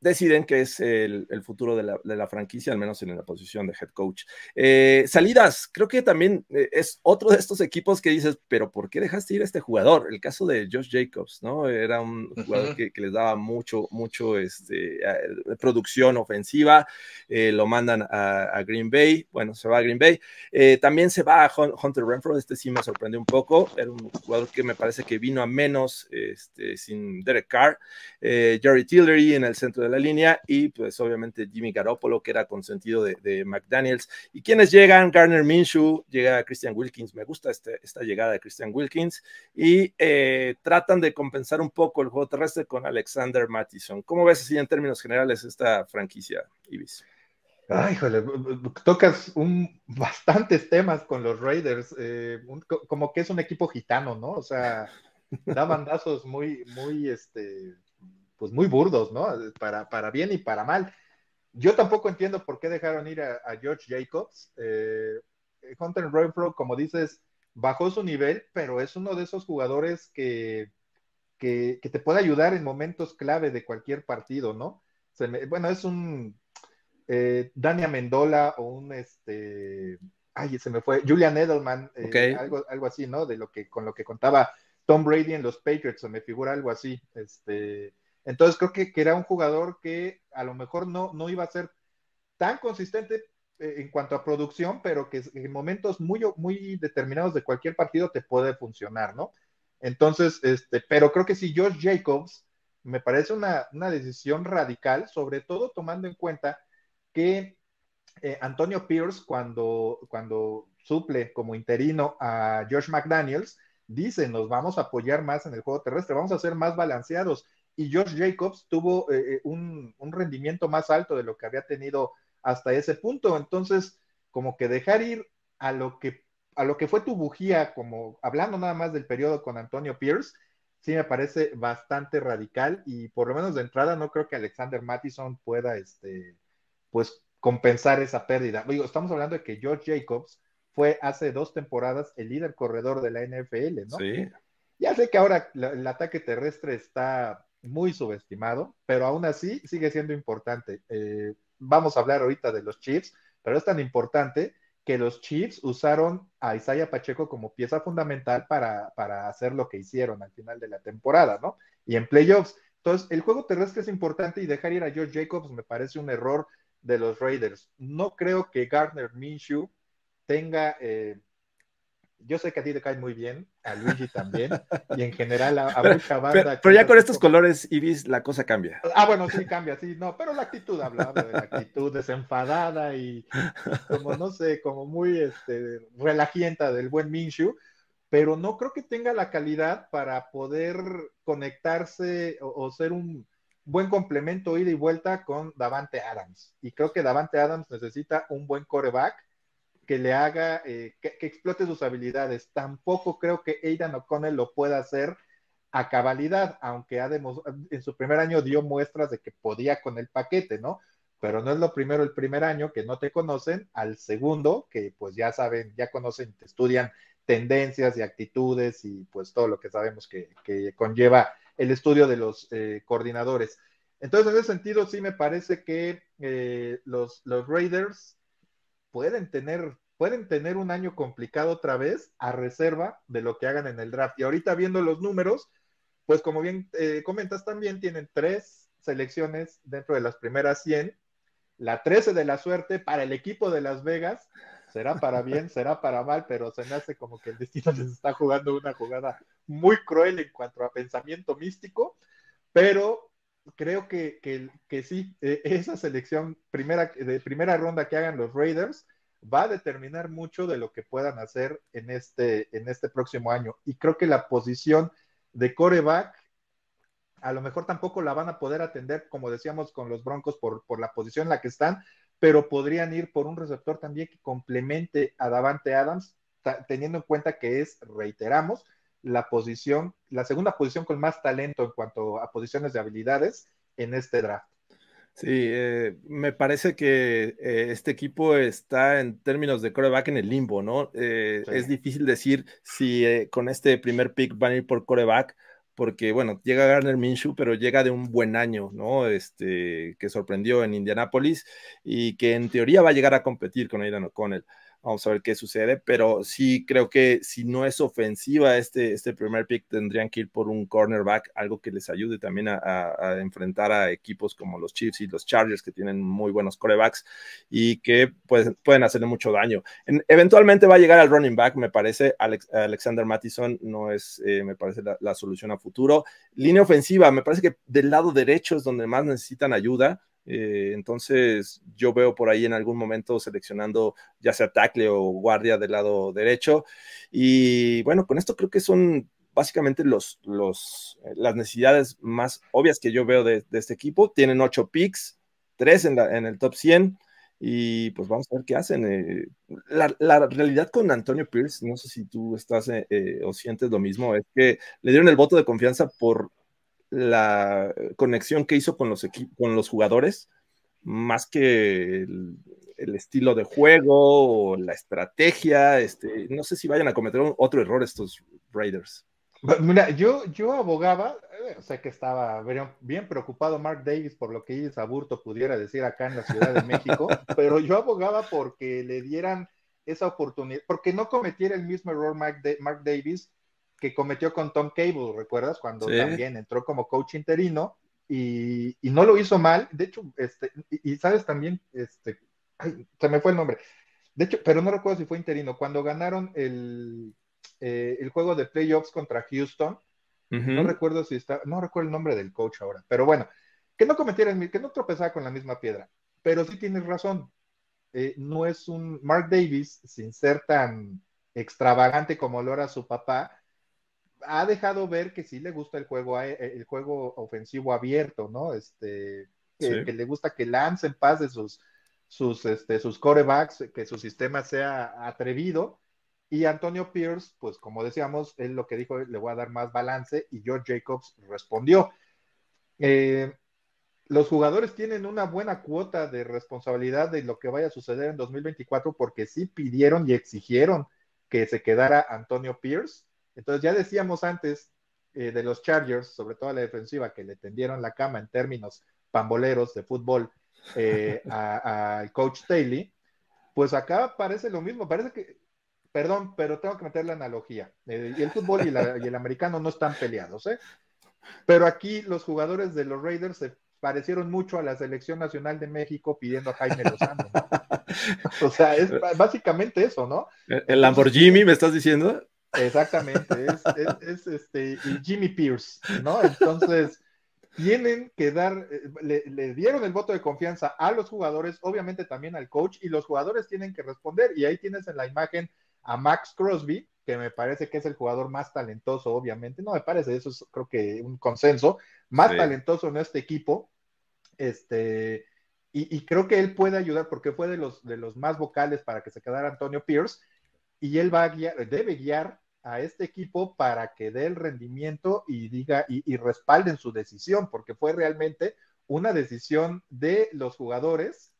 Speaker 1: deciden que es el, futuro de la, franquicia, al menos en la posición de head coach. Eh, salidas, creo que también eh, es otro de estos equipos que dices, pero ¿por qué dejaste ir a este jugador? El caso de Josh Jacobs, ¿no? Era un jugador que, les daba mucho, mucho este, producción ofensiva, eh, lo mandan a, Green Bay, bueno, se va a Green Bay, también se va a Hunter Renfro, este sí me sorprendió un poco, era un jugador que me parece que vino a menos este, sin Derek Carr, Jerry Tillery en el centro de la línea y pues obviamente Jimmy Garoppolo, que era consentido de, McDaniels. ¿Y quienes llegan? Garner Minshew, llega Christian Wilkins, me gusta este, esta llegada de Christian Wilkins y eh, tratan de compensar un poco el juego terrestre con Alexander Mattison. ¿Cómo ves así en términos generales esta franquicia, Ibis?
Speaker 2: Ay, ah, híjole, tocas un, bastantes temas
Speaker 1: con los Raiders, eh, como
Speaker 2: que es un equipo gitano, ¿no? O sea, da bandazos muy, muy, este, pues muy burdos, ¿no? Para, bien y para mal. Yo tampoco entiendo por qué dejaron ir a, George Jacobs. Eh, Hunter Renfro, como dices, bajó su nivel, pero es uno de esos jugadores que, que, te puede ayudar en momentos clave de cualquier partido, ¿no? bueno, es un eh, Dania Mendola o un este. Ay, se me fue. Julian Edelman, eh, algo, algo así, ¿no? De lo que con lo que contaba Tom Brady en los Patriots, se me figura algo así. Este entonces creo que, era un jugador que a lo mejor no, no iba a ser tan consistente eh, en cuanto a producción, pero que en momentos muy, muy determinados de cualquier partido te puede funcionar, ¿no? Entonces, este, pero creo que si Josh Jacobs me parece una, decisión radical, sobre todo tomando en cuenta que eh, Antonio Pierce, cuando, cuando suple como interino a Josh McDaniels, dice, nos vamos a apoyar más en el juego terrestre, vamos a ser más balanceados y George Jacobs tuvo eh, eh, un, rendimiento más alto de lo que había tenido hasta ese punto. Entonces, como que dejar ir a lo que, a lo que fue tu bujía, como hablando nada más del periodo con Antonio Pierce, sí me parece bastante radical y por lo menos de entrada no creo que Alexander Mattison pueda, este, pues, compensar esa pérdida. Digo, estamos hablando de que George Jacobs fue hace dos temporadas el líder corredor de la NFL, ¿no? Sí. Ya sé que ahora el ataque terrestre está muy subestimado, pero aún así sigue siendo importante. Eh, vamos a hablar ahorita de los Chiefs, pero es tan importante que los Chiefs usaron a Isaiah Pacheco como pieza fundamental para, para hacer lo que hicieron al final de la temporada, ¿no? Y en playoffs. Entonces, el juego terrestre es importante y dejar ir a George Jacobs me parece un error de los Raiders. No creo que Gardner Minshew tenga eh, yo sé que a ti te cae muy bien, a Luigi también, y en general a, pero, Pero, ya con estos
Speaker 1: colores, Ibis, la cosa
Speaker 2: cambia. Ah, bueno, sí cambia, sí, no, pero la actitud hablaba de la actitud desenfadada y como, no sé, como muy este, relajienta del buen Minshu, pero no creo que tenga la calidad para poder conectarse o, o ser un buen complemento ida y vuelta con Davante Adams. Y creo que Davante Adams necesita un buen coreback que le haga, eh, que, explote sus habilidades. Tampoco creo que Aidan O'Connell lo pueda hacer a cabalidad, aunque ha en su primer año dio muestras de que podía con el paquete, ¿no? Pero no es lo primero el primer año que no te conocen, al segundo que pues ya saben, ya conocen, te estudian tendencias y actitudes y pues todo lo que sabemos que, conlleva el estudio de los eh, coordinadores. Entonces, en ese sentido, sí me parece que eh, los, los Raiders pueden tener, pueden tener un año complicado otra vez a reserva de lo que hagan en el draft. Y ahorita viendo los números, pues como bien eh, comentas, también tienen tres selecciones dentro de las primeras 100. La 13 de la suerte para el equipo de Las Vegas será para bien, <laughs> será para mal, pero se me hace como que el destino les está jugando una jugada muy cruel en cuanto a pensamiento místico, pero creo que, sí, eh, <laughs> esa selección primera, de primera ronda que hagan los Raiders va a determinar mucho de lo que puedan hacer en este, en este próximo año. Y creo que la posición de coreback a lo mejor tampoco la van a poder atender, como decíamos, con los Broncos por, por la posición en la que están, pero podrían ir por un receptor también que complemente a Davante Adams, teniendo en cuenta que es, reiteramos, la posición, la segunda posición con más talento en cuanto a posiciones de habilidades en este draft.
Speaker 1: Sí, eh, me parece que eh, este equipo está en términos de coreback en el limbo, ¿no? Eh, es difícil decir si con este primer pick van a ir por coreback, porque bueno, llega Garner Minshew, pero llega de un buen año, ¿no? Este, que sorprendió en Indianápolis y que en teoría va a llegar a competir con Aidan O'Connell. Vamos a ver qué sucede, pero sí creo que si no es ofensiva este, este primer pick, tendrían que ir por un cornerback, algo que les ayude también a, enfrentar a equipos como los Chiefs y los Chargers, que tienen muy buenos corebacks y que pues, pueden hacerle mucho daño. eventualmente va a llegar al running back, me parece. Alexander Mattison no es, eh, me parece, la, la solución a futuro. Línea ofensiva, me parece que del lado derecho es donde más necesitan ayuda eh, entonces, yo veo por ahí en algún momento seleccionando ya sea tackle o guardia del lado derecho. Y bueno, con esto creo que son básicamente los, eh, las necesidades más obvias que yo veo de, este equipo. Tienen ocho picks, tres en, el top 100 y pues vamos a ver qué hacen. Eh, la, realidad con Antonio Pierce, no sé si tú estás o sientes lo mismo, es que le dieron el voto de confianza por la conexión que hizo con los, con los jugadores más que el, estilo de juego o la estrategia. Este, no sé si vayan a cometer otro error estos Raiders.
Speaker 2: yo, yo abogaba, eh, sé que estaba bien preocupado Mark Davis por lo que Iris Aburto pudiera decir acá en la Ciudad de México, <laughs> pero yo abogaba porque le dieran esa oportunidad, porque no cometiera el mismo error Mark Davis que cometió con Tom Cable, ¿recuerdas? Cuando también entró como coach interino y, no lo hizo mal. De hecho, este, y, sabes también, este, se me fue el nombre. De hecho, pero no recuerdo si fue interino. Cuando ganaron el, eh, juego de playoffs contra Houston, no recuerdo si está, no recuerdo el nombre del coach ahora, pero bueno, que no cometiera, que no tropezara con la misma piedra. Pero sí tienes razón. Eh, no es un Mark Davis, sin ser tan extravagante como lo era su papá, ha dejado ver que sí le gusta el juego, eh, el juego ofensivo abierto, ¿no? Este, que, le gusta que en paz de sus, sus, este, sus corebacks, que su sistema sea atrevido. Y Antonio Pierce, pues como decíamos, él lo que dijo, le voy a dar más balance y George Jacobs respondió. Eh, los jugadores tienen una buena cuota de responsabilidad de lo que vaya a suceder en 2024 porque sí pidieron y exigieron que se quedara Antonio Pierce entonces, ya decíamos antes eh, de los Chargers, sobre todo a la defensiva, que le tendieron la cama en términos pamboleros de fútbol eh, <laughs> al coach Staley, pues acá parece lo mismo, parece que, perdón, pero tengo que meter la analogía. Eh, y el fútbol y, el americano no están peleados, ¿eh? Pero aquí los jugadores de los Raiders se parecieron mucho a la selección nacional de México pidiendo a Jaime Lozano. ¿no? <laughs> O sea, es básicamente eso, ¿no?
Speaker 1: ¿El Lamborghini me estás diciendo?
Speaker 2: Exactamente, es, este, Jimmy Pierce, ¿no? Entonces, tienen que dar, eh, le, dieron el voto de confianza a los jugadores, obviamente también al coach, y los jugadores tienen que responder. Y ahí tienes en la imagen a Max Crosby, que me parece que es el jugador más talentoso, obviamente, no me parece, eso es creo que un consenso, más talentoso en este equipo, este, y, y, creo que él puede ayudar porque fue de los, de los más vocales para que se quedara Antonio Pierce, y él va a guiar, debe guiar a este equipo para que dé el rendimiento y diga y, respalden su decisión, porque fue realmente una decisión de los jugadores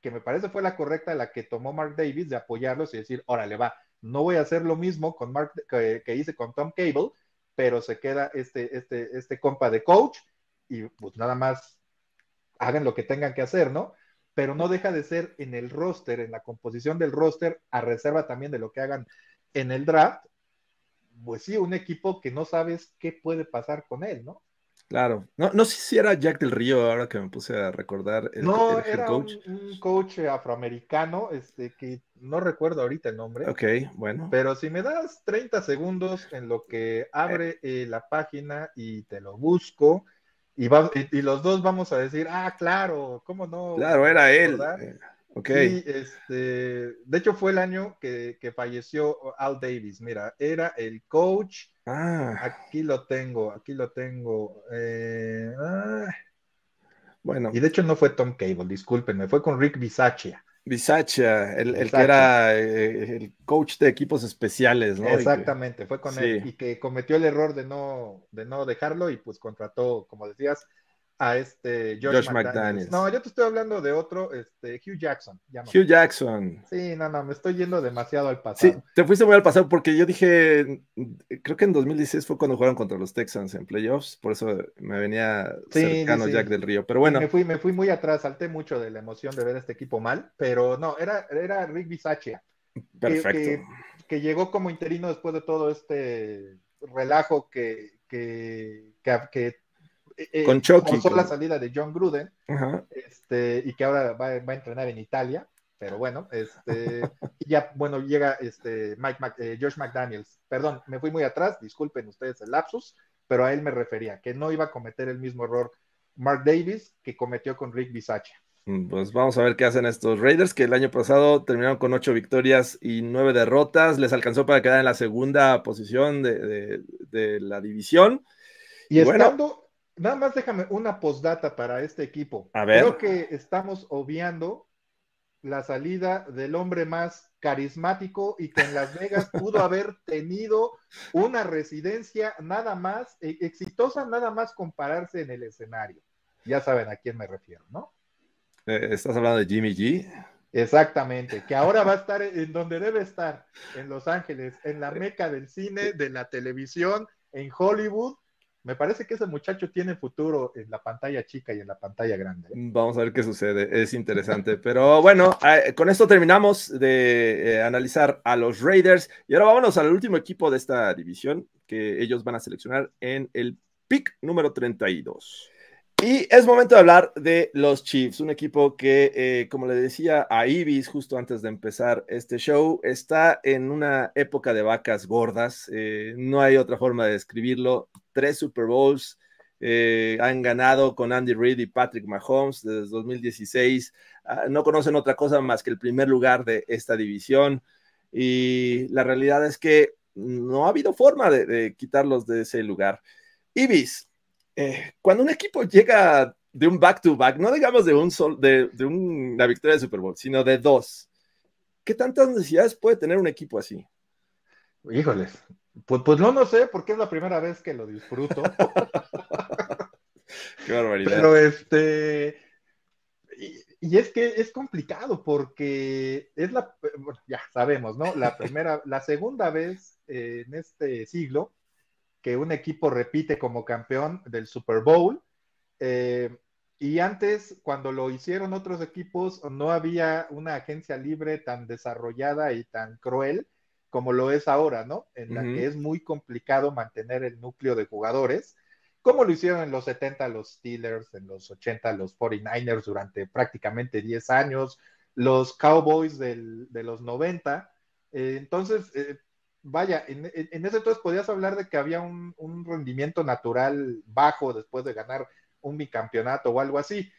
Speaker 2: que me parece fue la correcta la que tomó Mark Davis de apoyarlos y decir, órale, va, no voy a hacer lo mismo con Mark que, que hice con Tom Cable, pero se queda este, este, este compa de coach y pues nada más hagan lo que tengan que hacer, ¿no? pero no deja de ser en el roster, en la composición del roster, a reserva también de lo que hagan en el draft, pues sí, un equipo que no sabes qué puede pasar con él, ¿no?
Speaker 1: Claro, no, no sé si era Jack del Río ahora que me puse a recordar. El, no, coach.
Speaker 2: Un, coach afroamericano, este, que no recuerdo ahorita el nombre. Ok, bueno. Pero si me das 30 segundos en lo que eh. abre eh, la página y te lo busco, y, los dos vamos a decir, ah, claro, ¿cómo no? Claro, era él. Eh, okay. Este, de hecho fue el año que, que, falleció Al Davis. Mira, era el coach. Ah. Aquí lo tengo, aquí lo tengo. Eh, ah. Bueno. Y de hecho no fue Tom Cable, discúlpenme, fue con Rick Bisaccia. Bisacha,
Speaker 1: el, que era eh, el coach de equipos especiales, ¿no? Exactamente,
Speaker 2: fue con él y que cometió el error de no, de no dejarlo y pues contrató, como decías, a este George McDaniels. No, yo te estoy hablando de otro, este Hugh Jackson. Hugh
Speaker 1: Jackson.
Speaker 2: Sí, no, no, me estoy yendo demasiado al pasado.
Speaker 1: Sí, te fuiste muy al pasado porque yo dije, creo que en 2016 fue cuando jugaron contra los Texans en playoffs, por eso me venía cercano Jack del Río, pero bueno. Me fui,
Speaker 2: me fui muy atrás, salté mucho de la emoción de ver a este equipo mal, pero no, era, era Rick Bisaccia.
Speaker 1: Perfecto.
Speaker 2: Que, llegó como interino después de todo este relajo que, que, que, eh, eh, con Chucky. Con... la salida de John Gruden, este, y que ahora va, a entrenar en Italia, pero bueno, este, <laughs> ya, bueno, llega este Mike eh, Josh McDaniels, perdón, me fui muy atrás, disculpen ustedes el lapsus, pero a él me refería, que no iba a cometer el mismo error Mark Davis que cometió con Rick Bisaccia.
Speaker 1: Mm, pues vamos a ver qué hacen estos Raiders, que el año pasado terminaron con ocho victorias y nueve derrotas. Les alcanzó para quedar en la segunda posición de, la división. Y, estando,
Speaker 2: Nada más déjame una postdata para este equipo. A ver. Creo que estamos obviando la salida del hombre más carismático y que en Las Vegas <laughs> pudo haber tenido una residencia nada más e, exitosa, nada más compararse en el escenario. Ya saben a quién me refiero, ¿no? Eh, ¿Estás hablando de Jimmy G? Exactamente, que ahora va a estar en donde debe estar, en Los Ángeles, en la meca del cine, de la televisión, en Hollywood, me parece que ese muchacho tiene futuro en la pantalla chica
Speaker 1: y en la pantalla grande. ¿eh? Vamos a ver qué sucede, es interesante. Pero bueno, ah, con esto terminamos de eh, analizar a los Raiders y ahora vámonos al último equipo de esta división que ellos van a seleccionar en el pick número 32. Y es momento de hablar de los Chiefs, un equipo que, eh, como le decía a Ibis justo antes de empezar este show, está en una época de vacas gordas. Eh, no hay otra forma de describirlo. Tres Super Bowls eh, han ganado con Andy Reid y Patrick Mahomes desde 2016. Ah, no conocen otra cosa más que el primer lugar de esta división. Y la realidad es que no ha habido forma de quitarlos de ese lugar. Ibis, eh, cuando un equipo llega de un back-to-back, no digamos de, un sol, de, una victoria de Super Bowl, sino de dos, ¿qué tantas necesidades puede tener un equipo así? Híjoles, pues, pues no, lo sé,
Speaker 2: porque es la primera vez que lo disfruto. <laughs>
Speaker 1: Qué barbaridad. Pero
Speaker 2: este. Y, es que es complicado porque es la. ya sabemos, ¿no? La primera, la segunda vez en este siglo que un equipo repite como campeón del Super Bowl. Eh, y antes, cuando lo hicieron otros equipos, no había una agencia libre tan desarrollada y tan cruel como lo es ahora, ¿no? En la que es muy complicado mantener el núcleo de jugadores, como lo hicieron en los 70 los Steelers, en los 80 los 49ers durante prácticamente 10 años, los Cowboys de los 90. Eh, entonces, eh, vaya, en, ese entonces podías hablar de que había un, rendimiento natural bajo después de ganar un bicampeonato o algo así.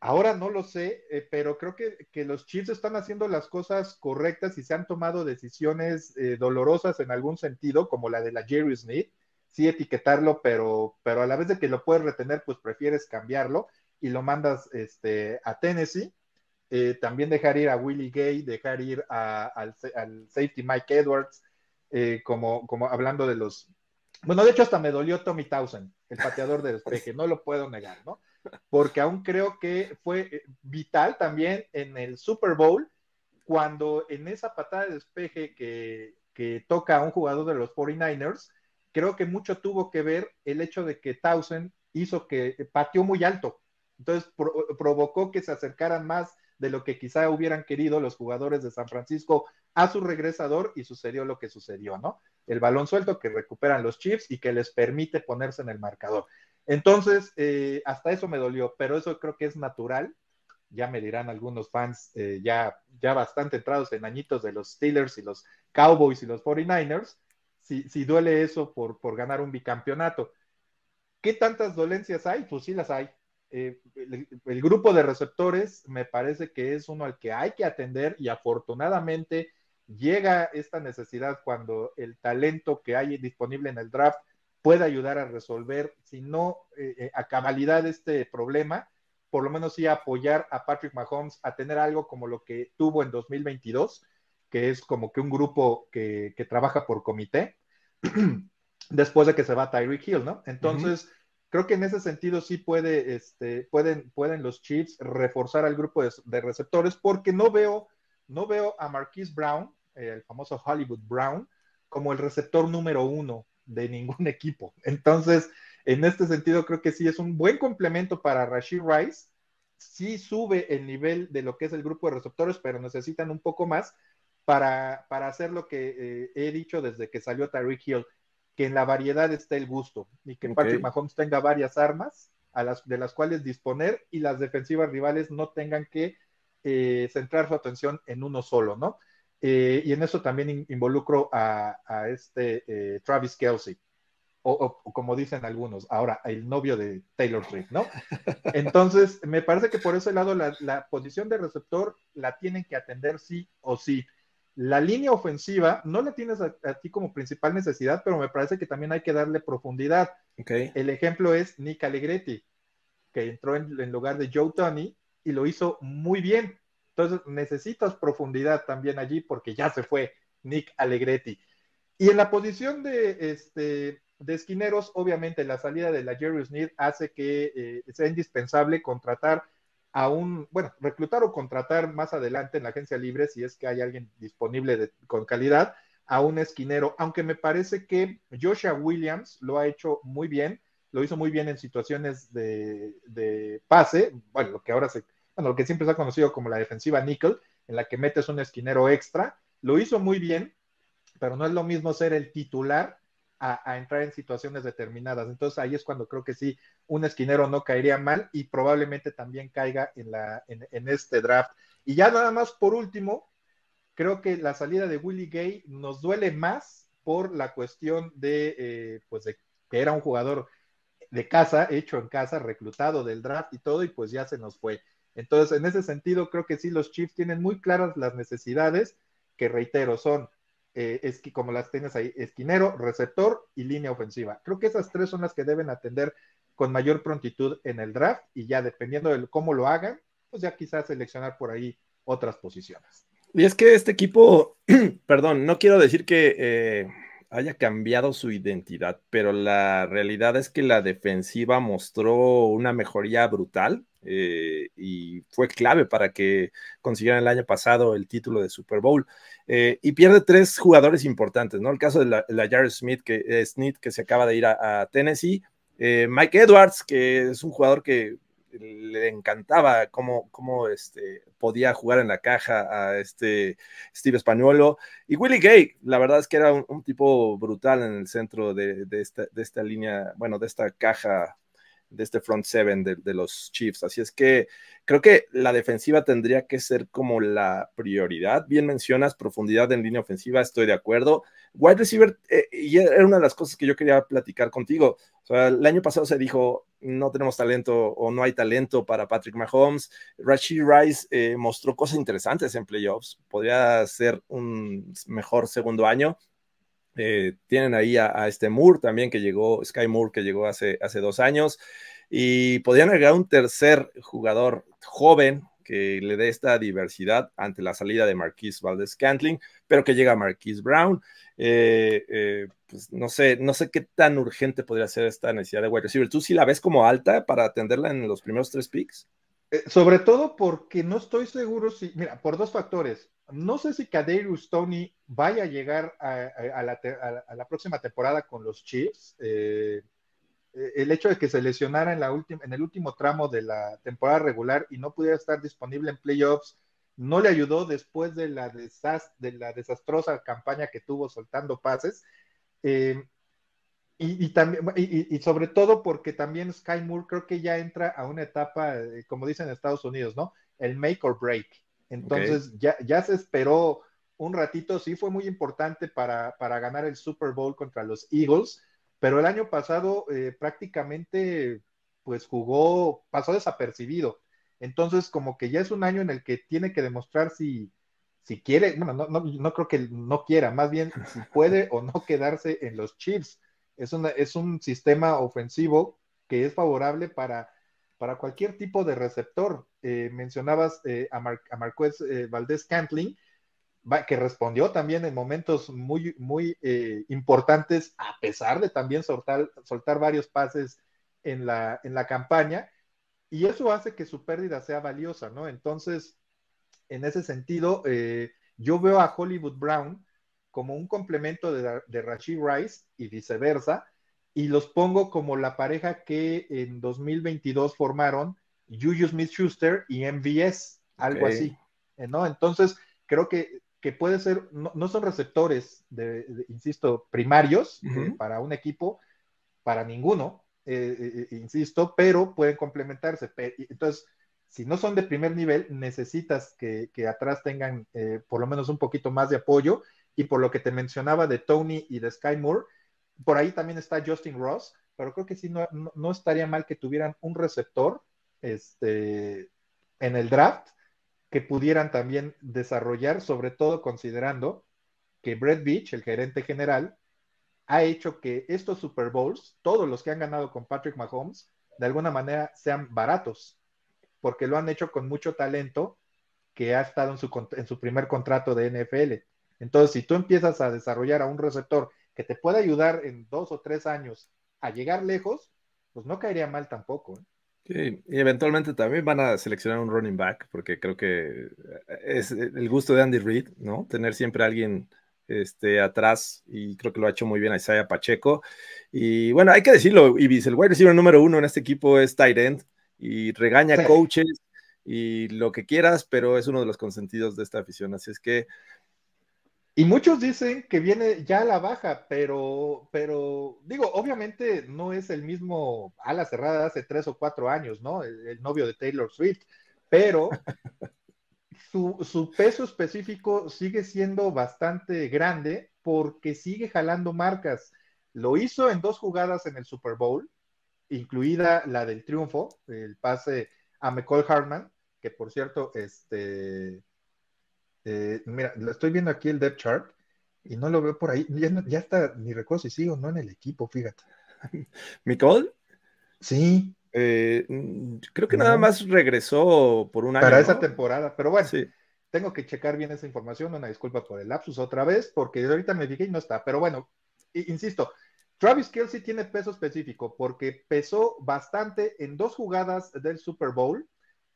Speaker 2: Ahora no lo sé, eh, pero creo que, los Chiefs están haciendo las cosas correctas y se han tomado decisiones eh, dolorosas en algún sentido, como la de la Jerry Smith, sí etiquetarlo, pero, pero a la vez de que lo puedes retener, pues prefieres cambiarlo y lo mandas este, a Tennessee eh, también dejar ir a Willie Gay, dejar ir al, safety Mike Edwards, eh, como, como hablando de los... Bueno, de hecho hasta me dolió Tommy Townsend, el pateador de despeje, no lo puedo negar, ¿no? Porque aún creo que fue eh, vital también en el Super Bowl, cuando en esa patada de despeje que, toca a un jugador de los 49ers, creo que mucho tuvo que ver el hecho de que Townsend hizo que pateó muy alto. Entonces provocó que se acercaran más de lo que quizá hubieran querido los jugadores de San Francisco a su regresador y sucedió lo que sucedió, ¿no? El balón suelto que recuperan los Chiefs y que les permite ponerse en el marcador. Entonces, eh, hasta eso me dolió, pero eso creo que es natural. Ya me dirán algunos fans eh, ya, ya bastante entrados en añitos de los Steelers y los Cowboys y los 49ers, si, duele eso por, por ganar un bicampeonato. ¿Qué tantas dolencias hay? Pues sí las hay eh, el, grupo de receptores me parece que es uno al que hay que atender y afortunadamente llega esta necesidad cuando el talento que hay disponible en el draft puede ayudar a resolver, si no eh, eh, a cabalidad este problema, por lo menos sí apoyar a Patrick Mahomes a tener algo como lo que tuvo en 2022, que es como que un grupo que, trabaja por comité, <clears throat> después de que se va Tyreek Hill, ¿no? Entonces creo que en ese sentido sí puede, este, pueden, los Chiefs reforzar al grupo de, receptores porque no veo, a Marquise Brown, el famoso Hollywood Brown, como el receptor número uno de ningún <laughs> equipo. Entonces, en este sentido, creo que sí es un buen complemento para Rashid Rice. Sí sube el nivel de lo que es el grupo de receptores, pero necesitan un poco más para, hacer lo que eh, he dicho desde que salió Tyreek Hill que en la variedad está el gusto y que Patrick Mahomes tenga varias armas a las, de las cuales disponer y las defensivas rivales no tengan que eh, centrar su atención en uno solo, ¿no? Eh, y en eso también involucro a, este eh, Travis Kelsey, o, como dicen algunos, ahora el novio de Taylor Swift, ¿no? <laughs> Entonces, me parece que por ese lado la, la posición de receptor la tienen que atender sí o sí la línea ofensiva no la tienes a, ti como principal necesidad, pero me parece que también hay que darle profundidad. El ejemplo es Nick Allegretti, que entró en, lugar de Joe Tony y lo hizo muy bien. Entonces necesitas profundidad también allí porque ya se fue Nick Allegretti. Y en la posición de, este, de esquineros, obviamente la salida de la Jerry Sneed hace que eh, sea indispensable contratar a un, bueno, reclutar o contratar más adelante en la agencia libre, si es que hay alguien disponible con calidad, a un esquinero, aunque me parece que Joshua Williams lo ha hecho muy bien, lo hizo muy bien en situaciones de, de pase, bueno, lo que ahora se, bueno, lo que siempre se ha conocido como la defensiva nickel, en la que metes un esquinero extra, lo hizo muy bien, pero no es lo mismo ser el titular a, entrar en situaciones determinadas. Entonces ahí es cuando creo que sí, un esquinero no caería mal y probablemente también caiga en, la, en, este draft. Y ya nada más por último, creo que la salida de Willie Gay nos duele más por la cuestión de, eh, pues de que era un jugador de casa, hecho en casa, reclutado del draft y todo, y pues ya se nos fue. Entonces, en ese sentido, creo que sí, los Chiefs tienen muy claras las necesidades, que reitero, son eh, es que como las tienes ahí, esquinero, receptor y línea ofensiva. Creo que esas tres son las que deben atender con mayor prontitud en el draft y ya dependiendo de cómo lo hagan, pues ya quizás seleccionar por ahí otras posiciones.
Speaker 1: Y es que este equipo, <clears throat> perdón, no quiero decir que eh, haya cambiado su identidad, pero la realidad es que la defensiva mostró una mejoría brutal eh, y fue clave para que consiguieran el año pasado el título de Super Bowl. Eh, y pierde tres jugadores importantes, ¿no? El caso de la, Jared Smith que, eh, que se acaba de ir a Tennessee, Mike Edwards, que es un jugador que le encantaba cómo, cómo este, podía jugar en la caja a este Steve Españolo. Y Willie Gay, la verdad es que era un, tipo brutal en el centro de, de, esta, de esta línea, bueno, de esta caja de este front seven de, los Chiefs. Así es que creo que la defensiva tendría que ser como la prioridad. Bien mencionas profundidad en línea ofensiva, estoy de acuerdo. Wide receiver, eh, y era una de las cosas que yo quería platicar contigo. el año pasado se dijo, no tenemos talento o no hay talento para Patrick Mahomes. Rashid Rice eh, mostró cosas interesantes en playoffs. Podría ser un mejor segundo año eh, tienen ahí a, este Moore también que llegó, Sky Moore que llegó hace, hace dos años. Y podrían agregar un tercer jugador joven que le dé esta diversidad ante la salida de Marquis Valdez Cantling, pero que llega Marquis Brown. Eh, eh, pues no sé, no sé qué tan urgente podría ser esta necesidad de wide receiver. ¿Tú sí la ves como alta para atenderla en los primeros tres picks?
Speaker 2: Eh, sobre todo porque no estoy seguro si, mira, por dos factores. No sé si Kadeiru Tony vaya a llegar a, la próxima temporada con los Chiefs. Eh, eh, el hecho de que se lesionara en, en el último tramo de la temporada regular y no pudiera estar disponible en playoffs no le ayudó después de la, de la desastrosa campaña que tuvo soltando pases. Y, también, y, sobre todo porque también Sky Moore creo que ya entra a una etapa, eh, como dicen en Estados Unidos, ¿no? El make or break. Entonces ya, ya se esperó un ratito, sí fue muy importante para, para, ganar el Super Bowl contra los Eagles, pero el año pasado eh, prácticamente pues jugó, pasó desapercibido. Entonces como que ya es un año en el que tiene que demostrar si, si quiere, bueno, no, no, no creo que no quiera, más bien si <laughs> puede o no quedarse en los Chiefs es, es un sistema ofensivo que es favorable para, para cualquier tipo de receptor. Eh, mencionabas eh, a, Mar, eh, Valdés Cantling, que respondió también en momentos muy, muy importantes, a pesar de también soltar, soltar varios pases en la, en la campaña, y eso hace que su pérdida sea valiosa, ¿no? Entonces, en ese sentido, yo veo a Hollywood Brown como un complemento de, de Rashid Rice y viceversa, y los pongo como la pareja que en 2022 formaron Juju Smith-Schuster y MVS, algo así, ¿no? Entonces, creo que, que puede ser, no, son receptores, de, insisto, primarios eh, para un equipo, para ninguno, eh, eh, insisto, pero pueden complementarse. Entonces, si no son de primer nivel, necesitas que, que atrás tengan por lo menos un poquito más de apoyo y por lo que te mencionaba de Tony y de Sky Moore, por ahí también está Justin Ross, pero creo que sí, no, no estaría mal que tuvieran un receptor este, en el draft que pudieran también desarrollar, sobre todo considerando que Brett Beach, el gerente general, ha hecho que estos Super Bowls, todos los que han ganado con Patrick Mahomes, de alguna manera sean baratos, porque lo han hecho con mucho talento que ha estado en su, en su primer contrato de NFL. Entonces, si tú empiezas a desarrollar a un receptor que te pueda ayudar en dos o tres años a llegar lejos, pues no caería mal tampoco. ¿eh?
Speaker 1: Sí, y eventualmente también van a seleccionar un running back, porque creo que eh, es el gusto de Andy Reid, ¿no? Tener siempre a alguien este, atrás, y creo que lo ha hecho muy bien Isaiah Pacheco. Y bueno, hay que decirlo, Ibis, el wide receiver número uno en este equipo es tight end, y regaña coaches y lo que quieras, pero es uno de los consentidos de esta afición. Así es que
Speaker 2: y muchos dicen que viene ya a la baja, pero, pero digo, obviamente no es el mismo ala cerrada de hace tres o cuatro años, ¿no? El, novio de Taylor Swift, pero <laughs> su, su, peso específico sigue siendo bastante grande porque sigue jalando marcas. Lo hizo en dos jugadas en el Super Bowl, incluida la del triunfo, el pase a McCall Hartman, que por cierto, este eh, mira, lo estoy viendo aquí el depth chart y no lo veo por ahí. Ya, ya está, ni recuerdo si sigo o no en el equipo, fíjate.
Speaker 1: <laughs> ¿Micole? Sí. Eh, mm, creo que nada más regresó por un año. Para esa
Speaker 2: temporada, pero bueno, tengo que checar bien esa información. Una disculpa por el lapsus otra vez, porque ahorita me fijé y no está. Pero bueno, insisto, Travis Kelsey tiene peso específico porque pesó bastante en dos jugadas del Super Bowl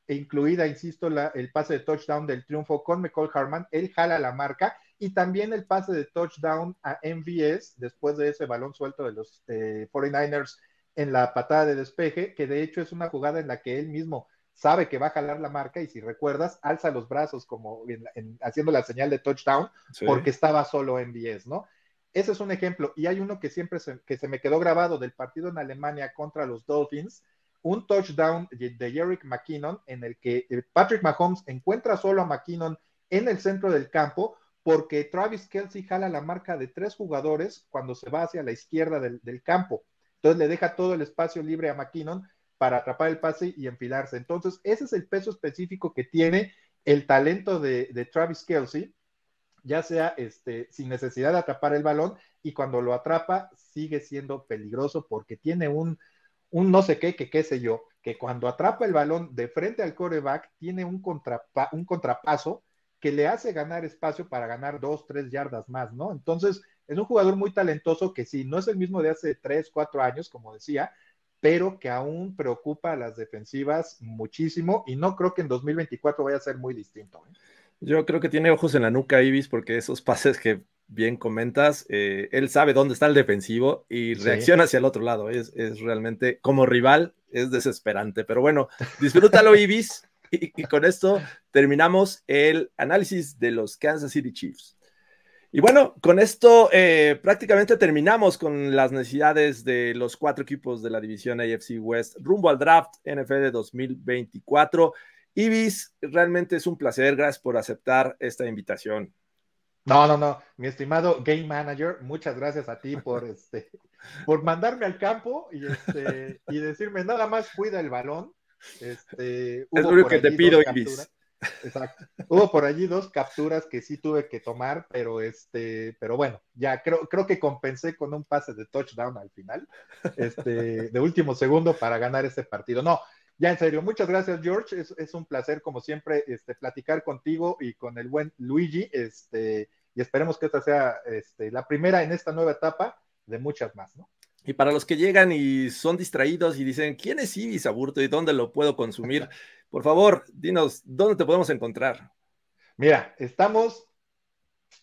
Speaker 2: e incluida, insisto, el pase de touchdown del triunfo con McCall Harman, él jala la marca y también el pase de touchdown a MVS después de ese balón suelto de los 49ers eh, en la patada de despeje, que de hecho es una jugada en la que él mismo sabe que va a jalar la marca y si recuerdas, alza los brazos como haciendo la señal de touchdown porque estaba solo MVS, ¿no? Ese es un ejemplo y hay uno que siempre que se me quedó grabado del partido en Alemania contra los Dolphins, un touchdown de Eric McKinnon en el que eh, Patrick Mahomes encuentra solo a McKinnon en el centro del campo porque Travis Kelsey jala la marca de tres jugadores cuando se va hacia la izquierda del, campo. Entonces le deja todo el espacio libre a McKinnon para atrapar el pase y enfilarse. Entonces ese es el peso específico que tiene el talento de, Travis Kelsey, ya sea este, sin necesidad de atrapar el balón y cuando lo atrapa sigue siendo peligroso porque tiene un un no sé qué, que qué sé yo, que cuando atrapa el balón de frente al coreback, tiene un, un contrapaso que le hace ganar espacio para ganar dos, tres yardas más, ¿no? Entonces, es un jugador muy talentoso que sí, no es el mismo de hace tres, cuatro años, como decía, pero que aún preocupa a las defensivas muchísimo y no creo que en 2024 vaya a ser muy distinto. ¿eh?
Speaker 1: Yo creo que tiene ojos en la nuca, Ibis, porque esos pases que bien comentas, eh, él sabe dónde está el defensivo y reacciona hacia el otro lado. Es, realmente, como rival, es desesperante. Pero bueno, disfrútalo, <laughs> Ibis. Y, con esto terminamos el análisis de los Kansas City Chiefs. Y bueno, con esto eh, prácticamente terminamos con las necesidades de los cuatro equipos de la división AFC West rumbo al draft NFL de 2024. Ibis, realmente es un placer. Gracias por aceptar esta invitación.
Speaker 2: No, no, no. Mi estimado game manager, muchas gracias a ti por <laughs> este, por mandarme al campo y este, y decirme nada más cuida el balón. Este, es lo único que te pido, Ibis. Exacto. Hubo por allí dos capturas que sí tuve que tomar, pero este, pero bueno, ya creo, creo que compensé con un pase de touchdown al final, este, de último segundo para ganar este partido. No, ya en serio, muchas gracias, George. Es, un placer, como siempre, este, platicar contigo y con el buen Luigi. Este, y esperemos que esta sea este, la primera en esta nueva etapa de muchas más,
Speaker 1: Y para los que llegan y son distraídos y dicen, ¿quién es Ibis Aburto y dónde lo puedo consumir? <laughs> Por favor, dinos, ¿dónde te podemos encontrar? Mira, estamos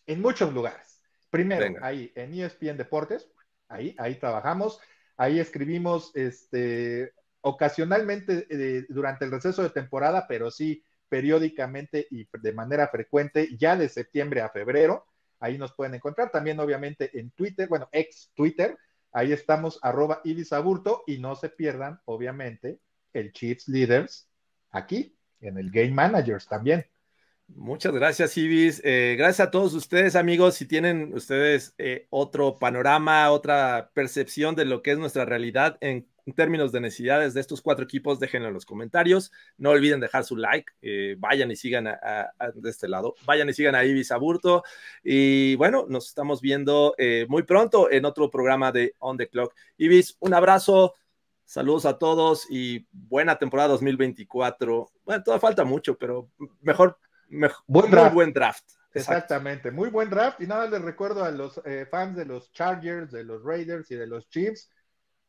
Speaker 1: en muchos lugares. Primero, ahí en ESPN Deportes, ahí,
Speaker 2: ahí trabajamos, ahí escribimos este, ocasionalmente eh, durante el receso de temporada, pero sí periódicamente y de manera frecuente, ya de septiembre a febrero. Ahí nos pueden encontrar también, obviamente, en Twitter, bueno, ex Twitter. Ahí estamos, arroba Ibisaburto, y no se pierdan, obviamente, el Chiefs Leaders aquí, en el Game Managers también.
Speaker 1: Muchas gracias, Ibis. Eh, gracias a todos ustedes, amigos. Si tienen ustedes eh, otro panorama, otra percepción de lo que es nuestra realidad en en términos de necesidades de estos cuatro equipos, déjenlo en los comentarios. No olviden dejar su like. Eh, vayan y sigan de este lado. Vayan y sigan a Ibis Aburto. Y bueno, nos estamos viendo eh, muy pronto en otro programa de On the Clock. Ibis, un abrazo. Saludos a todos y buena temporada 2024. Bueno, todavía falta mucho, pero mejor, buen draft. buen draft. Exactamente, muy buen draft. Y nada, les recuerdo a los eh, fans de los Chargers, de los Raiders y
Speaker 2: de los Chiefs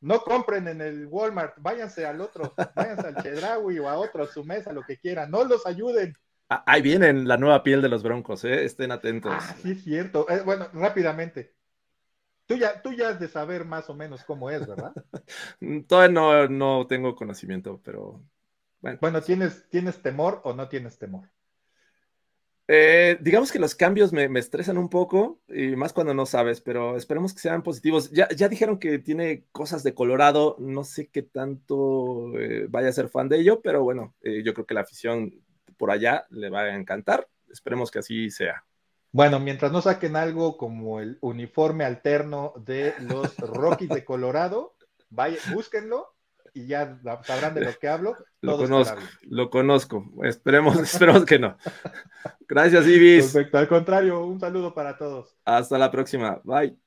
Speaker 2: no compren en el Walmart, váyanse al otro, váyanse al Chedraui o a otro, a su mesa, lo que quieran, no los ayuden.
Speaker 1: Ah, ahí vienen la nueva piel de los broncos, eh, estén atentos. Ah,
Speaker 2: sí, es cierto. Eh, bueno, rápidamente. Tú ya, has de saber más o menos cómo es, ¿verdad? <laughs>
Speaker 1: Mm, todavía no, tengo conocimiento, pero bueno. Bueno, ¿tienes, ¿tienes temor o no tienes temor? Eh, digamos que los cambios me, estresan un poco, y más cuando no sabes, pero esperemos que sean positivos. Ya, dijeron que tiene cosas de Colorado, no sé qué tanto eh, vaya a ser fan de ello, pero bueno, eh, yo creo que la afición por allá le va a encantar, esperemos que así sea.
Speaker 2: Bueno, mientras no saquen algo como el uniforme alterno de los Rockies de Colorado, vaya, búsquenlo y ya sabrán de lo que hablo. <laughs> Lo conozco,
Speaker 1: lo conozco. Esperemos, <laughs> esperemos que no. Gracias, Ibis. Perfecto, al
Speaker 2: contrario, un saludo para todos.
Speaker 1: Hasta la próxima. Bye.